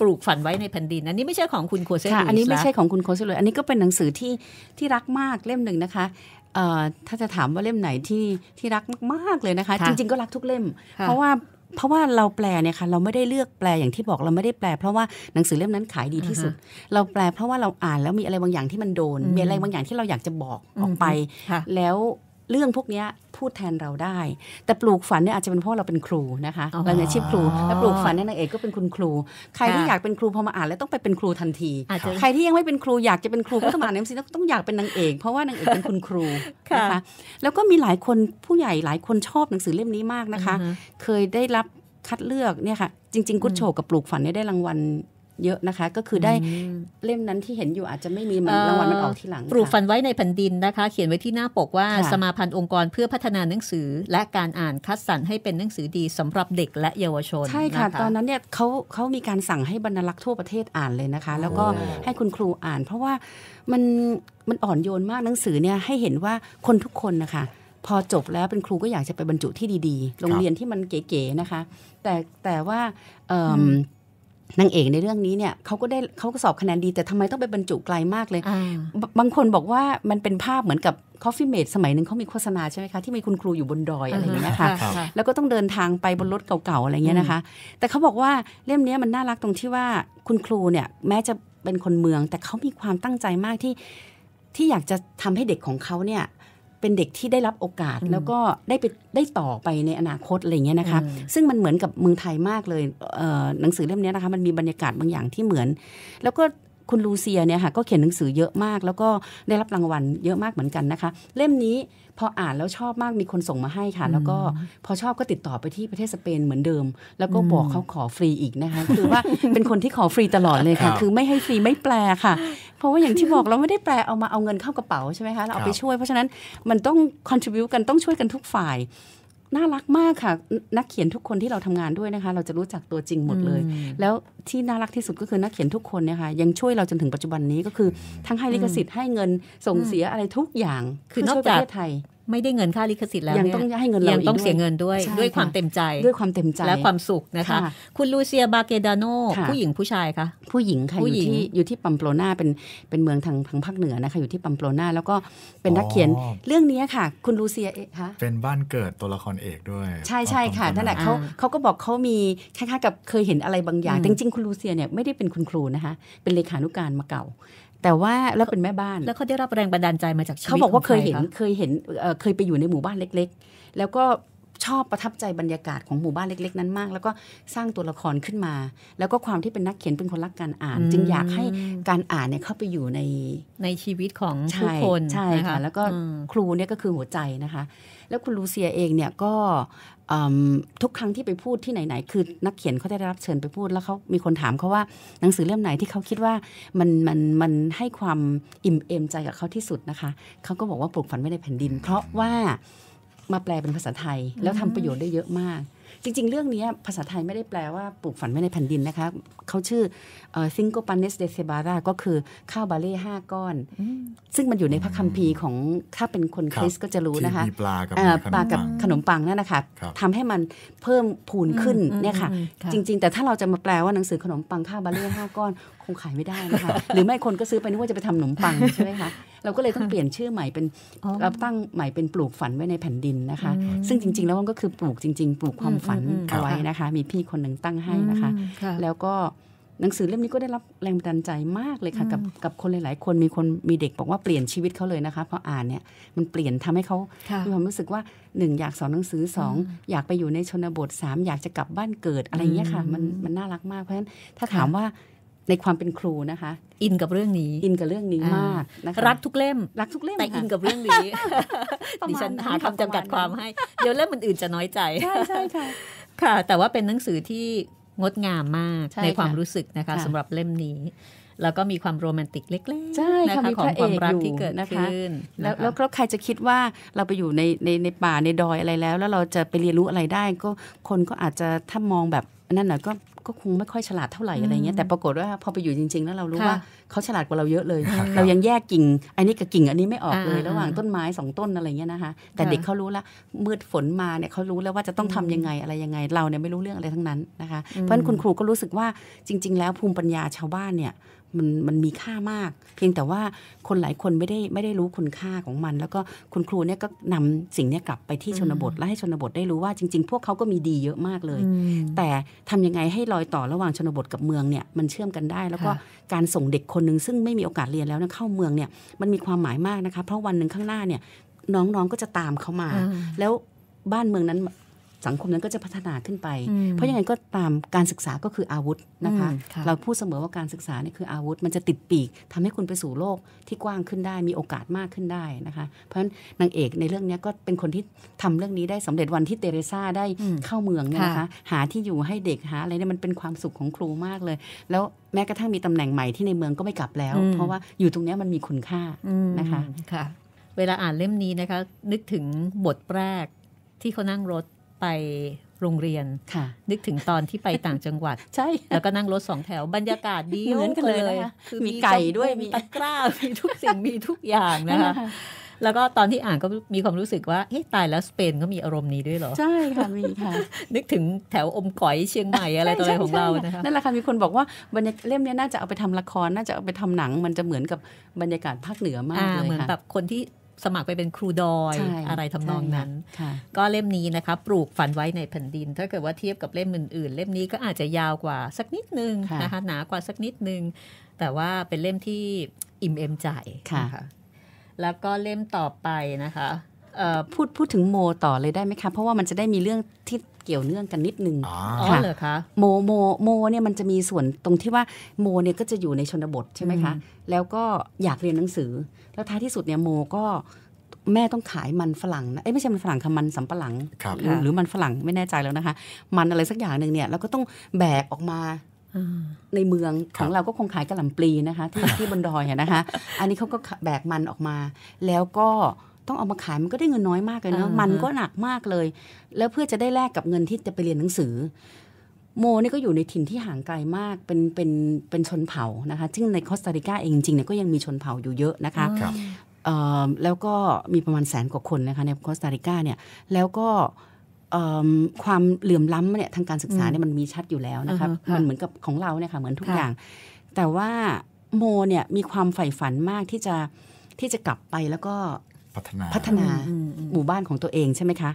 ปลูกฝันไว้ในแผ่นดิน อันนี้ไม่ใช่ของคุณโคเซลุยอันนี้ไม่ใช่ของคุณโคเซลุยอันนี้ก็เป็นหนังสือที่ที่รักมากเล่มหนึ่งนะคะ ถ้าจะถามว่าเล่มไหนที่ที่รักมากๆเลยนะคะจริงๆก็รักทุกเล่ม เพราะว่าเพราะว่าเราแปลเนี่ยค่ะ เราไม่ได้เลือกแปลอย่างที่บอกเราไม่ได้แปลเพราะว่าหนังสือเล่มนั้นขายดีที่สุด เราแปลเพราะว่าเราอ่านแล้วมีอะไรบางอย่างที่มันโดน มีอะไรบางอย่างที่เราอยากจะบอกออกไปแล้วเรื่องพวกนี้พูดแทนเราได้ แต่ปลูกฝันเนี่ยอาจจะเป็นเพราะเราเป็นครูนะคะเราในอาชีพครูแล้วปลูกฝันเนี่ยนางเอกก็เป็นคุณครู ใครที่อยากเป็นครูพอมาอ่านแล้วต้องไปเป็นครูทันที ใครที่ยังไม่เป็นครูอยากจะเป็นครูก็ต้องอ่านเอ็มซีต้องอยากเป็นนางเอกเพราะว่านางเอกเป็นคุณครูนะคะแล้วก็มีหลายคนผู้ใหญ่หลายคนชอบหนังสือเล่มนี้มากนะคะ เคยได้รับคัดเลือกเนี่ยค่ะจริงๆกุศดโชกับปลูกฝันเนี่ยได้รางวัลเยอะนะคะก็คือได้เล่มนั้นที่เห็นอยู่อาจจะไม่มีมนรางวัลมันออกทีหลังปลูกฝันไว้ในแผ่นดินนะคะ เขียนไว้ที่หน้าปกว่า สมาพันธ์องค์กรเพื่อพัฒนาหนังสือ และการอ่านคัดสรรให้เป็นหนังสือดีสำหรับเด็กและเยาวชนใช่ค่ะ ตอนนั้นเนี่ยเขาเขามีการสั่งให้บรรลักษ์ทั่วประเทศอ่านเลยนะคะแล้วก็ให้คุณครูอ่าน เพราะว่ามันมันอ่อนโยนมากหนังสือเนี่ยให้เห็นว่าคนทุกคนนะคะพอจบแล้วเป็นครูก็อยากจะไปบรรจุที่ดีๆโรงเรียนที่มันเก๋ๆนะคะ แต่แต่ว่านางเอกในเรื่องนี้เนี่ยเขาก็ได้เขาก็สอบคะแนนดี แต่ทำไมต้องไปบรรจุไกลมากเลย บางคนบอกว่ามันเป็นภาพเหมือนกับคอฟฟี่เมดสมัยหนึ่งเขามีโฆษณาใช่ไหมคะที่มีคุณครูอยู่บนดอยอะไรอย่างเงี้ยค่ะแล้วก็ต้องเดินทางไปบนรถเก่าๆ อะไรเงี้ยนะคะ แต่เขาบอกว่าเล่มนี้มันน่ารักตรงที่ว่าคุณครูเนี่ยแม้จะเป็นคนเมือง แต่เขามีความตั้งใจมากที่ที่อยากจะทำให้เด็กของเขาเนี่ยเป็นเด็กที่ได้รับโอกาสแล้วก็ได้ไปได้ต่อไปในอนาคตอะไรเงี้ยนะคะ ซึ่งมันเหมือนกับเมืองไทยมากเลยหนังสือเล่มนี้นะคะมันมีบรรยากาศบางอย่างที่เหมือน แล้วก็คุณลูเซียเนี่ยค่ะก็เขียนหนังสือเยอะมาก แล้วก็ได้รับรางวัลเยอะมากเหมือนกันนะคะ เล่มนี้พออ่านแล้วชอบมากมีคนส่งมาให้ค่ะแล้วก็พอชอบก็ติดต่อไปที่ประเทศสเปนเหมือนเดิม แล้วก็บอกเขาขอฟรีอีกนะคะคือว่าเป็นคนที่ขอฟรีตลอดเลยค่ะ คือไม่ให้ฟรีไม่แปลค่ะเพราะว่าอย่างที่บอกเราไม่ได้แปลเอามาเอาเงินเข้ากระเป๋าใช่ไหมคะเราเอาไปช่วยเพราะฉะนั้นมันต้อง contribu กันต้องช่วยกันทุกฝ่ายน่ารักมากค่ะ นักเขียนทุกคนที่เราทำงานด้วยนะคะ เราจะรู้จักตัวจริงหมดเลย แล้วที่น่ารักที่สุดก็คือนักเขียนทุกคนเนี่ยค่ะ ยังช่วยเราจนถึงปัจจุบันนี้ก็คือ ทั้งให้ลิขสิทธิ์ให้เงินส่งเสียอะไรทุกอย่างคือนอกจากไทยไม่ได้เงินค่าลิขสิทธิ์แล้วยังต้องให้เงินเรายังต้องเสียเงินด้วย ด้วยความเต็มใจ ด้วยความเต็มใจ และความสุขนะคะ คุณลูเซียบาเกดาโนผู้หญิงผู้ชายคะ ผู้หญิงค่ะอยู่ที่อยู่ที่ปัมโปลนา เป็นเป็นเมืองทางทางภาคเหนือนะคะ อยู่ที่ปัมโปลนา แล้วก็เป็นนักเขียนเรื่องนี้ค่ะ คุณลูเซียเอกคะเป็นบ้านเกิดตัวละครเอกด้วย ใช่ใช่ค่ะนั่นแหละเขาเขาก็บอกเขามีคล้ายๆกับเคยเห็นอะไรบางอย่าง จริง ๆ คุณลูเซียเนี่ยไม่ได้เป็นคุณครูนะคะ เป็นเลขานุการมาเก่าแต่ว่าแล้วเป็นแม่บ้านแล้วเขาได้รับแรงบันดาลใจมาจากชีวิตเขาบอกว่าเคยเห็นเคยเห็นเคยไปอยู่ในหมู่บ้านเล็ก ๆ แล้วก็ชอบประทับใจบรรยากาศของหมู่บ้านเล็กๆนั้นมากแล้วก็สร้างตัวละครขึ้นมา แล้วก็ความที่เป็นนักเขียนเป็นคนรักการอ่าน จึงอยากให้การอ่านเนี่ยเข้าไปอยู่ในในชีวิตของผู้คนใช่ค่ะแล้วก็ครูเนี่ยก็คือหัวใจนะคะ แล้วคุณลูเซียเองเนี่ยก็ทุกครั้งที่ไปพูดที่ไหน ๆ คือนักเขียนเขาได้รับเชิญไปพูดแล้วเขามีคนถามเขาว่าหนังสือเล่มไหนที่เขาคิดว่ามันมันมันให้ความอิ่ม เอม ใจกับเขาที่สุดนะคะเขาก็บอกว่าปลูกฝันไว้ในแผ่นดิน เพราะว่ามาแปลเป็นภาษาไทย แล้วทำประโยชน์ได้เยอะมากจริงๆ เรื่องนี้ภาษาไทยไม่ได้แปลว่าปลูกฝันไว้ในแผ่นดินนะคะ เขาชื่อซิงโกปานเนสเดเซบาราก็คือข้าวบาเล่ห้าก้อน ซึ่งมันอยู่ในพระคัมภีร์ของถ้าเป็นคนคริสก็จะรู้นะคะ ปลากับปลากับขนมปังนั่นนะคะทำให้มันเพิ่มพูนขึ้นเนี่ยค่ะ จริงๆ แต่ถ้าเราจะมาแปลว่าหนังสือขนมปังข้าวบาเล่ห้าก้อน คงขายไม่ได้นะคะ หรือไม่คนก็ซื้อไปนึกว่าจะไปทำขนมปังใช่ไหมคะเราก็เลยต้องเปลี่ยนชื่อใหม่เป็นรับตั้งใหม่เป็นปลูกฝันไว้ในแผ่นดินนะคะ ซึ่งจริงๆ แล้วมันก็คือปลูกจริงๆ ปลูกความฝันเอาไว้นะคะ มีพี่คนหนึ่งตั้งให้นะคะ แล้วก็หนังสือเล่มนี้ก็ได้รับแรงบันดาลใจมากเลยค่ะ กับกับคนหลาย ๆ คนมีคนมีเด็กบอกว่าเปลี่ยนชีวิตเขาเลยนะคะพออ่านเนี่ยมันเปลี่ยนทำให้เขามีความรู้สึกว่าหนึ่งอยากสอนหนังสือสองอยากไปอยู่ในชนบทสามอยากจะกลับบ้านเกิดอะไรเงี้ยค่ะมันมันน่ารักมากเพราะฉะนั้นถ้าถามว่าในความเป็นครูนะคะ อินกับเรื่องนี้ อินกับเรื่องนี้มากนะคะรักทุกเล่ม รักทุกเล่ม แต่อินกับเรื่องนี้ ดิฉันหาคำจำกัดความให้เดี๋ยวเล่มอื่นจะน้อยใจใช่ใช่ค่ะ แต่ว่าเป็นหนังสือที่งดงามมากในความรู้สึกนะคะสำหรับเล่มนี้แล้วก็มีความโรแมนติกเล็กๆใช่นะคะของความรักที่เกิดขึ้นแล้วแล้วใครจะคิดว่าเราไปอยู่ในในในป่าในดอยอะไรแล้ว แล้วเราจะไปเรียนรู้อะไรได้ ก็คนก็อาจจะถ้ามองแบบนั่นน่ะก็ก็ คงไม่ค่อย ฉลาด เท่าไหร่อะไรเงี้ยแต่ปรากฏว่าพอไปอยู่จริงๆ แล้วเรารู้ว่าเขาฉลาดกว่าเราเยอะเลยเรายังแยกกิ่งอันนี้กับกิ่งอันนี้ไม่ออกเลยระหว่างต้นไม้สองต้นอะไรเงี้ยนะคะ แต่เด็กเขารู้ละมืดฝนมาเนี่ยเขารู้แล้วว่าจะต้องทำยังไงอะไรยังไง เราเนี่ยไม่รู้เรื่องอะไรทั้งนั้นนะคะเพราะฉะนั้นคุณครูก็รู้สึกว่าจริง ๆ แล้วภูมิปัญญาชาวบ้านเนี่ยมันมันมีค่ามากเพียงแต่ว่าคนหลายคนไม่ได้ไม่ได้รู้คุณค่าของมัน แล้วก็คุณครูเนี่ยก็นำสิ่งนี้กลับไปที่ชนบทและให้ชนบทได้รู้ว่า จริง ๆ พวกเขาก็มีดีเยอะมากเลย แต่ทำยังไงให้รอยต่อระหว่างชนบทกับเมืองเนี่ยมันเชื่อมกันได้ แล้วก็การส่งเด็กคนหนึ่งซึ่งไม่มีโอกาสเรียนแล้วเข้าเมืองเนี่ยมันมีความหมายมากนะคะเพราะวันหนึ่งข้างหน้าเนี่ยน้องๆก็จะตามเขามา แล้วบ้านเมืองนั้นสังคมนั้นก็จะพัฒนาขึ้นไป เพราะยังไงก็ตามการศึกษาก็คืออาวุธนะคะคะเราพูดเสมอว่าการศึกษานี่คืออาวุธมันจะติดปีกทำให้คุณไปสู่โลกที่กว้างขึ้นได้ มีโอกาสมากขึ้นได้นะคะ เพราะฉะนั้นนางเอกในเรื่องนี้ก็เป็นคนที่ทำเรื่องนี้ได้สำเร็จวันที่เตเรซ่าได้เข้าเมืองนนะคะหาที่อยู่ให้เด็กหาอะไรเนี่ยมันเป็นความสุขของครูมากเลย แล้วแม้กระทั่งมีตำแหน่งใหม่ที่ในเมืองก็ไม่กลับแล้ว เพราะว่าอยู่ตรงนี้มันมีคุณค่านะคะค่ะเวลาอ่านเล่มนี้นะคะ นึกถึงบทแรกที่เขานั่งรถไปโรงเรียน ค่ะ นึกถึงตอนที่ไปต่างจังหวัด ใช่ แล้วก็นั่งรถสองแถว บรรยากาศดีเหมือนกันเลยคือมีไก่ด้วย มีตะกร้ามีทุกสิ่ง มีทุกอย่างนะคะแล้วก็ตอนที่อ่านก็มีความรู้สึกว่า เฮ้ยตายแล้วสเปนก็มีอารมณ์นี้ด้วยเหรอ ใช่ค่ะ มีค่ะ นึกถึงแถวอมก๋อยเชียงใหม่อะไรตัวอะไรของเรานะคะนั่นแหละค่ะ มีคนบอกว่าบรรยากาศเล่มนี้น่าจะเอาไปทำละคร น่าจะเอาไปทำหนัง มันจะเหมือนกับบรรยากาศภาคเหนือมากเลยค่ะเหมือนแบบคนที่สมัครไปเป็นครูดอยอะไรทำนองนั้น ก็เล่มนี้นะคะปลูกฝันไว้ในแผ่นดิน ถ้าเกิดว่าเทียบกับเล่มอื่น ๆ เล่มนี้ก็อาจจะยาวกว่าสักนิดนึงนะคะหนากว่าสักนิดนึง แต่ว่าเป็นเล่มที่อิ่มเอมใจะะแล้วก็เล่มต่อไปนะคะพูดพูดถึงโมต่อเลยได้ไหมคะ เพราะว่ามันจะได้มีเรื่องที่เกี่ยวเนื่องกันนิดนึงอ๋อเหรอคะโมโมโมเนี่ยมันจะมีส่วนตรงที่ว่าโมเนี่ยก็จะอยู่ในชนบทใช่ไหมคะ แล้วก็อยากเรียนหนังสือแล้วท้ายที่สุดเนี่ยโมก็แม่ต้องขายมันฝรั่งนะเอ้ยไม่ใช่มันฝรั่งค่ะมันสำปะหลังรหรือมันฝรั่งไม่แน่ใจแล้วนะคะ มันอะไรสักอย่างหนึ่งเนี่ยเราก็ต้องแบกออกมาในเมืองของเราก็คงขายกระหล่ำปลีนะคะที่ที่บนดอยนะคะ อันนี้เขาก็แบกมันออกมา แล้วก็ต้องเอามาขายมันก็ได้เงินน้อยมากเลยเนาะมันก็หนักมากเลย แล้วเพื่อจะได้แลกกับเงินที่จะไปเรียนหนังสือ โมนี่ก็อยู่ในถิ่นที่ห่างไกลมากเป็นเป็นเป็นชนเผ่านะคะซึ่งในคอสตาริกาเองจริงๆเนี่ยก็ยังมีชนเผ่าอยู่เยอะนะคะแล้วก็มีประมาณแสนกว่าคนนะคะในคอสตาริกาเนี่ยแล้วก็ความเหลื่อมล้ำเนี่ยทางการศึกษาเนี่ยมันมีชัดอยู่แล้วนะคะมันเหมือนกับของเราเนี่ยค่ะเหมือนทุกอย่าง แต่ว่าโมเนี่ยมีความใฝ่ฝันมากที่จะที่จะกลับไปแล้วก็พัฒนาพัฒนาหมู่บ้านของตัวเองใช่ไหมคะ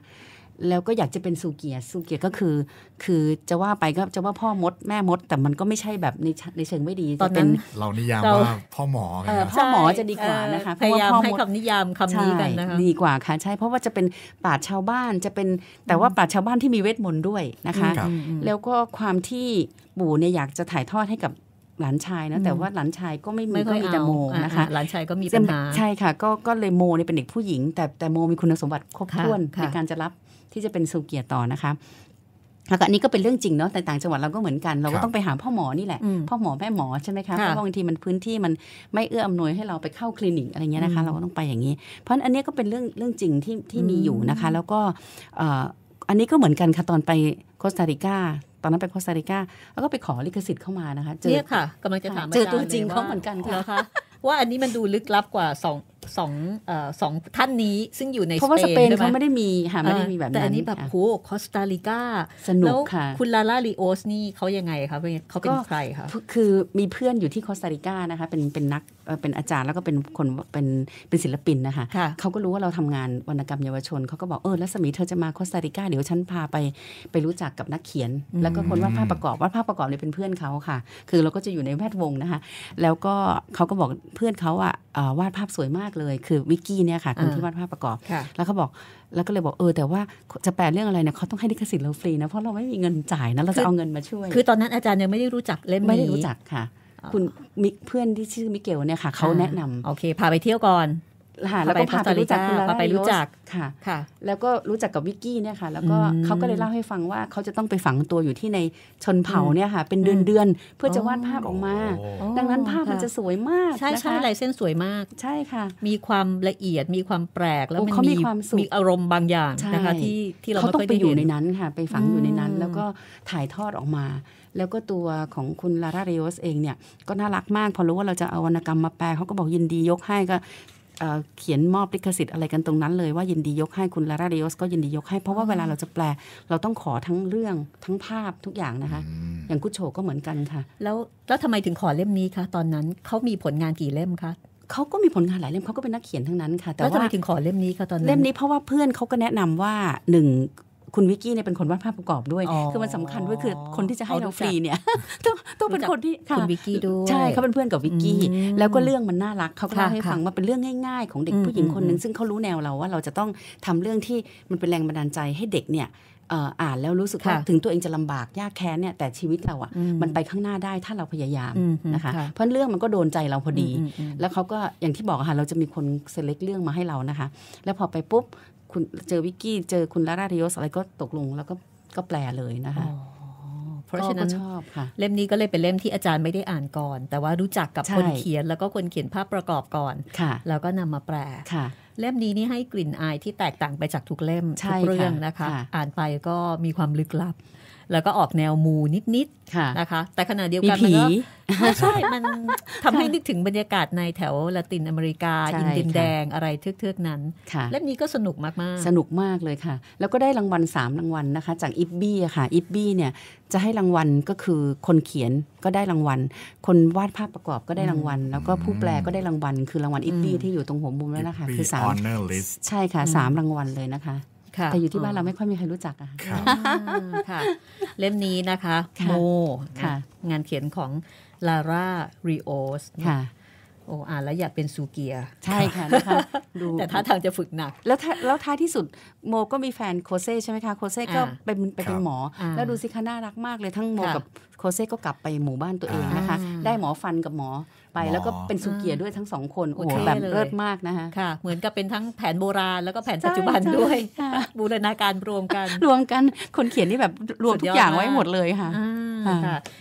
แล้วก็อยากจะเป็นสูเกียสูเกียก็คือ คือจะว่าไปก็จะว่าพ่อมดแม่มดแต่มันก็ไม่ใช่แบบในในเชิงไม่ดีตอนนั้นเรานิยามว่าพ่อหมอพ่อหมอจะดีกว่านะคะพยายามให้คำนิยามคำนี้กันนะคะดีกว่าค่ะใช่เพราะว่าจะเป็นป่าชาวบ้านจะเป็นแต่ว่าป่าชาวบ้านที่มีเวทมนต์ด้วยนะคะ แล้วก็ความที่ปู่เนี่ยอยากจะถ่ายทอดให้กับหลานชายนะแต่ว่าหลานชายก็ไม่มีก็มีแต่โมนะคะหลานชายก็มีปัญหาใช่ค่ะ ก็ก็เลยโมเนี่ยเป็นเด็กผู้หญิงแต่แต่โมมีคุณสมบัติครบถ้วนในการจะรับที่จะเป็นสูเกียรตต่อนะคะแล้วก็อันนี้ก็เป็นเรื่องจริงเนาะแต่ต่างจังหวัดเราก็เหมือนกันเราก็ต้องไปหาพ่อหมอนี่แหละ พ่อหมอแม่หมอใช่ไหมคะเพราะบางทีมันพื้นที่มันไม่เอื้ออำนวยให้เราไปเข้าคลินิกอะไรเงี้ยนะคะ เราก็ต้องไปอย่างนี้ เพราะอันนี้ก็เป็นเรื่องเรื่องจริงที่ที่มีอยู่นะคะ แล้วก็อันนี้ก็เหมือนกันค่ะตอนไปโคสตาริกาตอนนั้นไปคอสตาริกาแล้วก็ไปขอลิขสิทธิ์เข้ามานะคะ เจอค่ะกำลังจะถามเจอตัวจริงเขาเหมือนกันค่ะว่าอันนี้มันดูลึกลับกว่าสองสองสองท่านนี้ ซึ่งอยู่ในเพราะว่าสเปนเขาไม่ได้มีค่ะไม่ได้มีแบบนั้น แต่อันนี้แบบโหคอสตาริกาสนุกค่ะคุณลาลาลิโอสนี่เขายังไงคะเขาเป็นใครคะคือมีเพื่อนอยู่ที่คอสตาริกานะคะเป็นเป็นนักเป็นอาจารย์แล้วก็เป็นคนเป็นเป็นศิลปินนะคะ เขาก็รู้ว่าเราทำงานวรรณกรรมเยาวชนเขาก็บอกเออรัศมีเธอจะมาคอสตาริกาเดี๋ยวฉันพาไปไปรู้จักกับนักเขียน แล้วก็คนวาดภาพประกอบวาดภาพประกอบเนี่ยเป็นเพื่อนเขาค่ะ คือเราก็จะอยู่ในแวดวงนะคะแล้วก็เขาก็บอกเพื่อนเขาอะวาดภาพสวยมากเลย คือวิกกี้เนี่ยค่ะคนที่วาดภาพประกอบแล้วเขาบอกแล้วก็เลยบอกเออ แต่ว่าจะแปลเรื่องอะไรเนี่ยเขาต้องให้ลิขสิทธิ์เราฟรีนะเพราะเราไม่มีเงินจ่ายนะเราจะเอาเงินมาช่วยคือตอนนั้นอาจารย์ยังไม่ได้รู้จักเล่มนี้ไม่ได้รู้จักค่ะคุณมิกเพื่อนที่ชื่อมิเกลเนี่ยค่ะ เขาแนะนำโอเคพาไปเที่ยวก่อนค่ะแล้วก็พาไปรู้จักคุณลาาไปรู้จักค่ะค่ะ แล้วก็รู้จักกับวิกกี้เนี่ยค่ะ แล้วก็เขาก็เลยเล่าให้ฟังว่าเขาจะต้องไปฝังตัวอยู่ที่ในชนเผ่าเนี่ยค่ะ เป็นเดือนเดือนเพื่อจะวาดภาพออกมา ดังนั้นภาพมันจะสวยมาก ใช่ใช่ลายเส้นสวยมาก ใช่ค่ะ มีความละเอียดมีความแปลกแล้วมันมีมีอารมณ์บางอย่างนะคะที่ที่เราต้องไปอยู่ในนั้นค่ะ ไปฝังอยู่ในนั้น แล้วก็ถ่ายทอดออกมาแล้วก็ตัวของคุณลาราเรโอสเองเนี่ยก็น่ารักมากพอรู้ว่าเราจะเอาวรรณกรรมมาแปลเขาก็บอกยินดียกให้ก็เขียนมอบลิขสิทธิ์อะไรกันตรงนั้นเลยว่ายินดียกให้คุณลาราเรโอส ก็ยินดียกให้เพราะว่าเวลาเราจะแปลเราต้องขอทั้งเรื่องทั้งภาพทุกอย่างนะคะ อย่างกุชโชก็เหมือนกันค่ะ แล้วแล้วทำไมถึงขอเล่มนี้คะตอนนั้นเขามีผลงานกี่เล่มคะเขาก็มีผลงานหลายเล่มเขาก็เป็นนักเขียนทั้งนั้นค่ะ แต่ว่าทำไมถึงขอเล่มนี้คะตอนนั้น เล่มนี้เพราะว่าเพื่อนเขาก็แนะนำว่าหนึ่งคุณวิกกี้เนี่ยเป็นคนวาดภาพประกอบด้วย คือมันสำคัญด้วยคือคนที่จะให้เราฟรีเนี่ยต้องต้องเป็นคนที่คุณวิกกี้ด้วย ใช่เขาเป็นเพื่อนกับวิกกี้แล้วก็เรื่องมันน่ารักเขาเล่าให้ฟังว่าเป็นเรื่องง่ายๆของเด็กผู้หญิงคนหนึ่งซึ่งเขารู้แนวเราว่าเราจะต้องทำเรื่องที่มันเป็นแรงบันดาลใจให้เด็กเนี่ยอ่านแล้วรู้สึกว่าถึงตัวเองจะลำบากยากแค้นเนี่ยแต่ชีวิตเราอ่ะมันไปข้างหน้าได้ถ้าเราพยายามนะคะเพราะเรื่องมันก็โดนใจเราพอดี แล้วเขาก็อย่างที่บอกค่ะเราจะมีคนเซเล็กเรื่องมาให้เรานะคะ แล้วพอไปปุ๊บคุณเจอวิกกี้เจอคุณลาราริโอสอะไรก็ตกลงแล้วก็ก็แปลเลยนะคะเพราะฉะนั้นชอบค่ะเล่มนี้ก็เลยเป็นเล่มที่อาจารย์ไม่ได้อ่านก่อน แต่ว่ารู้จักกับคนเขียนแล้วก็คนเขียนภาพประกอบก่อน แล้วก็นำมาแปลค่ะเล่มนี้นี่ให้กลิ่นอายที่แตกต่างไปจากทุกเล่มทุกเรื่องนะคะ อ่านไปก็มีความลึกลับแล้วก็ออกแนวมูนิดๆนะคะ แต่ขณะเดียวกันมันก็ใช่ มันทำให้นึกถึงบรรยากาศในแถวละตินอเมริกาอินเดียแดงอะไรเทือกๆนั้นเล่มนี้ก็สนุกมากๆ สนุกมากเลยค่ะ แล้วก็ได้รางวัล3รางวัลนะคะจากอิบบี้ค่ะอิบบี้ เนี่ยจะให้รางวัลก็คือคนเขียนก็ได้รางวัล คนวาดภาพประกอบก็ได้รางวัลแล้วก็ผู้แปลก็ได้รางวัลคือรางวัลอิบบี้ที่อยู่ตรงหัวมุมแล้วนะคะคือสามใช่ค่ะสามรางวัลเลยนะคะแต่อยู่ที่บ้านเราไม่ค่อยมีใครรู้จักอะค่ะ เล่มนี้นะคะโมงานเขียนของลาร่าริโอสค่ะโอ้อ่านแล้วอยากเป็นซูเกีย ใช่ค่ะนะคะดูแต่ท่าทางจะฝึกหนัก แล้วแล้วท้ายที่สุดโม ก็มีแฟนโคเซ่ใช่ไหมคะโคเซ่ก็เป็นเป็นหมอ แล้วดูสิคะน่ารักมากเลยทั้งโมกับโคเซ่ก็กลับไปหมู่บ้านตัวเองนะคะ ได้หมอฟันกับหมอไป แล้วก็เป็นสุเกียด้วยทั้งสองคน โอ้โหแบบเลิศมากนะคะค่ะเหมือนกับเป็นทั้งแผนโบราณแล้วก็แผนปัจจุบันด้วย บูรณาการรวมกันรวมกันคนเขียนนี่แบบรวมทุกอย่างไว้หมดเลยค่ะ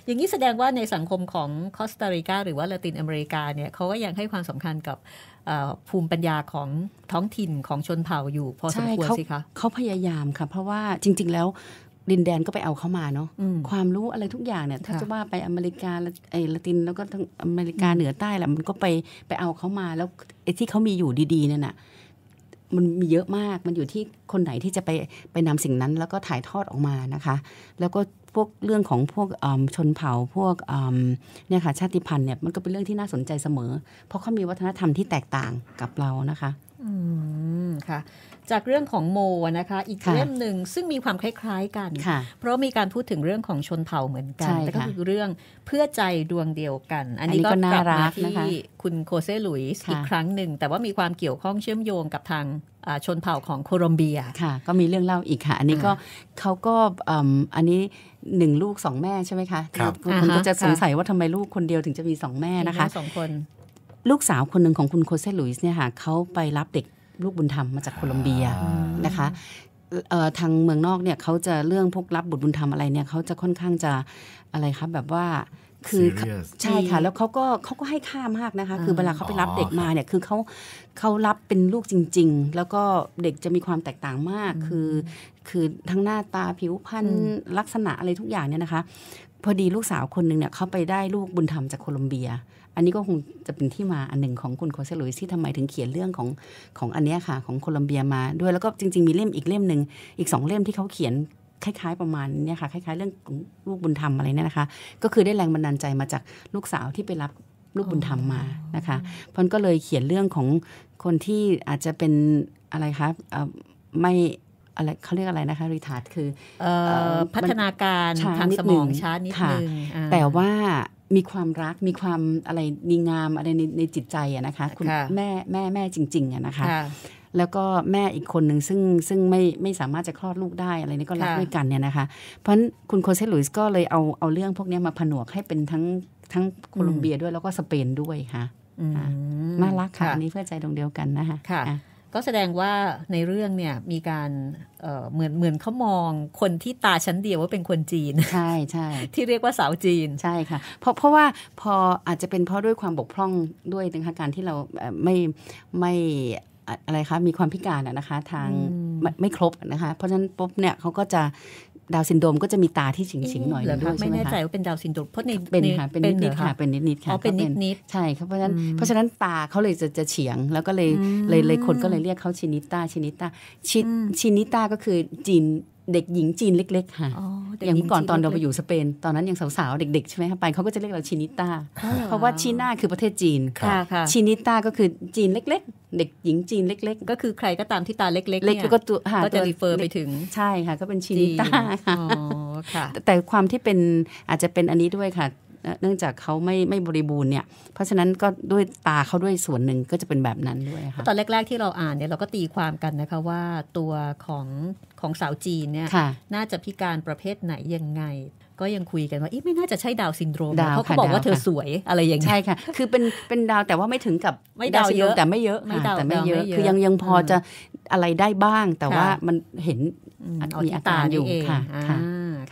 อย่างนี้แสดงว่าในสังคมของคอสตาริกาหรือว่าละตินอเมริกาเนี่ยเขาก็ยังให้ความสำคัญกับภูมิปัญญาของท้องถิ่นของชนเผ่าอยู่พอสมควรสิคะเขาพยายามค่ะ เพราะว่าจริง ๆแล้วดินแดนก็ไปเอาเข้ามาเนาะความรู้อะไรทุกอย่างเนี่ยถ้าจะว่าไปอเมริกาไอ้ละติน แล้วก็ทั้งอเมริกาเหนือใต้แหละมันก็ไปไปเอาเข้ามา แล้วไอ้ที่เขามีอยู่ดีๆเนี่ยน่ะมันมีเยอะมากมันอยู่ที่คนไหนที่จะไปไปนำสิ่งนั้น แล้วก็ถ่ายทอดออกมานะคะ แล้วก็พวกเรื่องของพวกชนเผ่าพวกเนี่ยค่ะชาติพันธุ์เนี่ยมันก็เป็นเรื่องที่น่าสนใจเสมอ เพราะเขามีวัฒนธรรมที่แตกต่างกับเรานะคะค่ะจากเรื่องของโมนะคะ อีกเรื่มหนึ่งซึ่งมีความคล้ายๆ กัน เพราะมีการพูดถึงเรื่องของชนเผ่าเหมือนกันแต่ก็คือเรื่องเพื่อใจดวงเดียวกัน อันนี้ก็กลับมาที่คุณโคเซลุยส์อีกครั้งหนึ่งแต่ว่ามีความเกี่ยวข้องเชื่อมโยงกับทางชนเผ่าของโคลอมเบียค่ะ ก็มีเรื่องเล่าอีกค่ะ อันนี้ก็เขาก็อันนี้หนึ่งลูกสองแม่ใช่ไหมคะคคนก็จะสงสัยว่าทำไมลูกคนเดียวถึงจะมีสองแม่นะคะสองคนลูกสาวคนหนึ่งของคุณโคเซลุยส์เนี่ยค่ะเขาไปรับเด็กลูกบุญธรรมมาจากโคลอมเบียนะคะ ทางเมืองนอกเนี่ยเขาจะเรื่องพวกรับบุตรบุญธรรมอะไรเนี่ยเขาจะค่อนข้างจะอะไรคะแบบว่าคือใช่ค่ะ แล้วเขาก็เขาก็ให้ค่ามากนะคะ คือเวลาเขาไปรับเด็กมาเนี่ย คือเขาเขารับเป็นลูกจริงๆ แล้วก็เด็กจะมีความแตกต่างมากคือ คือทั้งหน้าตาผิวพรรณลักษณะอะไรทุกอย่างเนี่ยนะคะพอดีลูกสาวคนหนึ่งเนี่ยเขาไปได้ลูกบุญธรรมจากโคลอมเบียอันนี้ก็คงจะเป็นที่มาอันหนึ่งของคุณโคเซลุยที่ทำไมถึงเขียนเรื่องของของอันเนี้ยค่ะของโคลัมเบียมาด้วยแล้วก็จริง ๆ มีเล่มอีกเล่มหนึ่งอีกสองเล่มที่เขาเขียนคล้ายๆประมาณเนี่ยค่ะคล้ายๆเรื่องลูกบุญธรรมอะไรเนี่ยนะคะ ก็คือได้แรงบันดาลใจมาจากลูกสาวที่ไปรับลูกบุญธรรมมานะคะพอนก็เลยเขียนเรื่องของคนที่อาจจะเป็นอะไรคะไม่อะไรเขาเรียกอะไรนะคะรีทาร์ดคือพัฒนาการทางสมองช้านิดนึงแต่ว่ามีความรักมีความอะไรดีงามอะไรในในจิตใจอะนะคะ คุณแม่แม่แม่จริงๆอะนะคะแล้วก็แม่อีกคนหนึ่งซึ่งซึ่งไม่ไม่สามารถจะคลอดลูกได้อะไรนี่ก็รักด้วยกันเนี่ยนะคะ เพราะคุณโคเซลุยส์ก็เลยเอาเอาเรื่องพวกนี้มาผนวกให้เป็นทั้งทั้งโคลอมเบียด้วยแล้วก็สเปนด้วยค่ะน่ารักค่ะ อันนี้เพื่อใจตรงเดียวกันนะคะค่ะก็แสดงว่าในเรื่องเนี่ยมีการ เหมือนเหมือนเขามองคนที่ตาชั้นเดียวว่าเป็นคนจีน ใช่ใช่ ที่เรียกว่าสาวจีน ใช่ค่ะ เพราะเพราะว่าพออาจจะเป็นเพราะด้วยความบกพร่องด้วยนะคะการที่เราไม่ไม่อะไรคะมีความพิการนะคะ ทางไม่ครบนะคะเพราะฉะนั้นปุ๊บเนี่ยเขาก็จะดาวซินโดมก็จะมีตาที่ฉิงฉิงหน่อยด้วยใช่ไหมคะไม่แน่ใจว่าเป็นดาวซินโดมเพราะในเป็นค่ะเป็นนิดค่ะเป็นนิดนิดค่ะเป็นนิดนิดใช่ครับเพราะฉะนั้นเพราะฉะนั้นตาเขาเลยจะจะเฉียง แล้วก็เลยเลยเลยคนก็เลยเรียกเขาชินิต้า ชินิต้าชิชินิต้าก็คือจีนเด็กหญิงจีนเล็ก ๆค่ะ อย่างเมื่อก่อนตอนเราไปอยู่สเปน ตอนนั้นยังสาวๆเด็กๆ ใช่ไหมคะไปเขาก็จะเรียกเราชินิต้า เพราะว่าชิน่าคือประเทศจีนชินิต้าก็คือจีนเล็กๆ เด็กหญิงจีนเล็ก ๆ ก็คือใครก็ตามที่ตาเล็กๆเล็ก็ก็จะรีเฟอร์ไปถึง ใช่ค่ะก็เป็นชินิต้าค่ะ แต่ความที่เป็นอาจจะเป็นอันนี้ด้วยค่ะเนื่องจากเขาไม่ไม่บริบูรณ์เนี่ยเพราะฉะนั้นก็ด้วยตาเขาด้วยส่วนหนึ่งก็จะเป็นแบบนั้นด้วยค่ะตอนแรก ๆที่เราอ่านเนี่ยเราก็ตีความกันนะคะว่าตัวของของสาวจีนเนี่ยน่าจะพิการประเภทไหนยังไง ก็ยังคุยกันว่าไม่น่าจะใช่ดาวซินโดรมเพราะเขาบอกว่าเธอสวยอะไรอย่างนี้ใช่ค่ะ คือเป็นเป็นดาวแต่ว่าไม่ถึงกับไม่ดาวเยอะแต่ไม่เยอะแต่ไม่เยอะ คือยังยังพอจะอะไรได้บ้างแต่ว่ามันเห็นมีอาการอยู่ค่ะ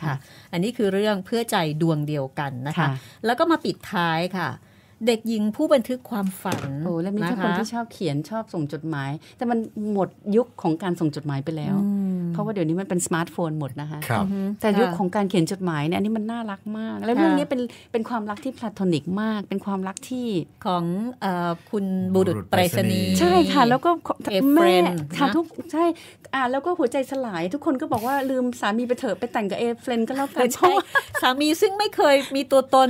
ค่ะ อันนี้คือเรื่องเพื่อใจดวงเดียวกันนะคะ แล้วก็มาปิดท้ายค่ะเด็กหญิงผู้บันทึกความฝันโอ้แล้วมีถ้าคนที่ชอบเขียนชอบส่งจดหมาย แต่มันหมดยุคของการส่งจดหมายไปแล้ว เพราะว่าเดี๋ยวนี้มันเป็นสมาร์ทโฟนหมดนะคะคแต่ยุคของการเขียนจดหมายเนี่ยอันนี้มันน่ารักมาก แล้วเรื่องนี้เป็นเป็นความรักที่พลาทอนิกมาก เป็นความรักที่ของอคุณบุรุษไปรษณีย์ใช่ค่ะ แล้วก็แม่ค่ะทุกใช่อ่าแล้วก็หัวใจสลาย ทุกคนก็บอกว่าลืมสามีไปเถอะไปแต่งกับเอเฟรนก็แล้วกัน ใช่สามีซึ่งไม่เคยมีตัวตน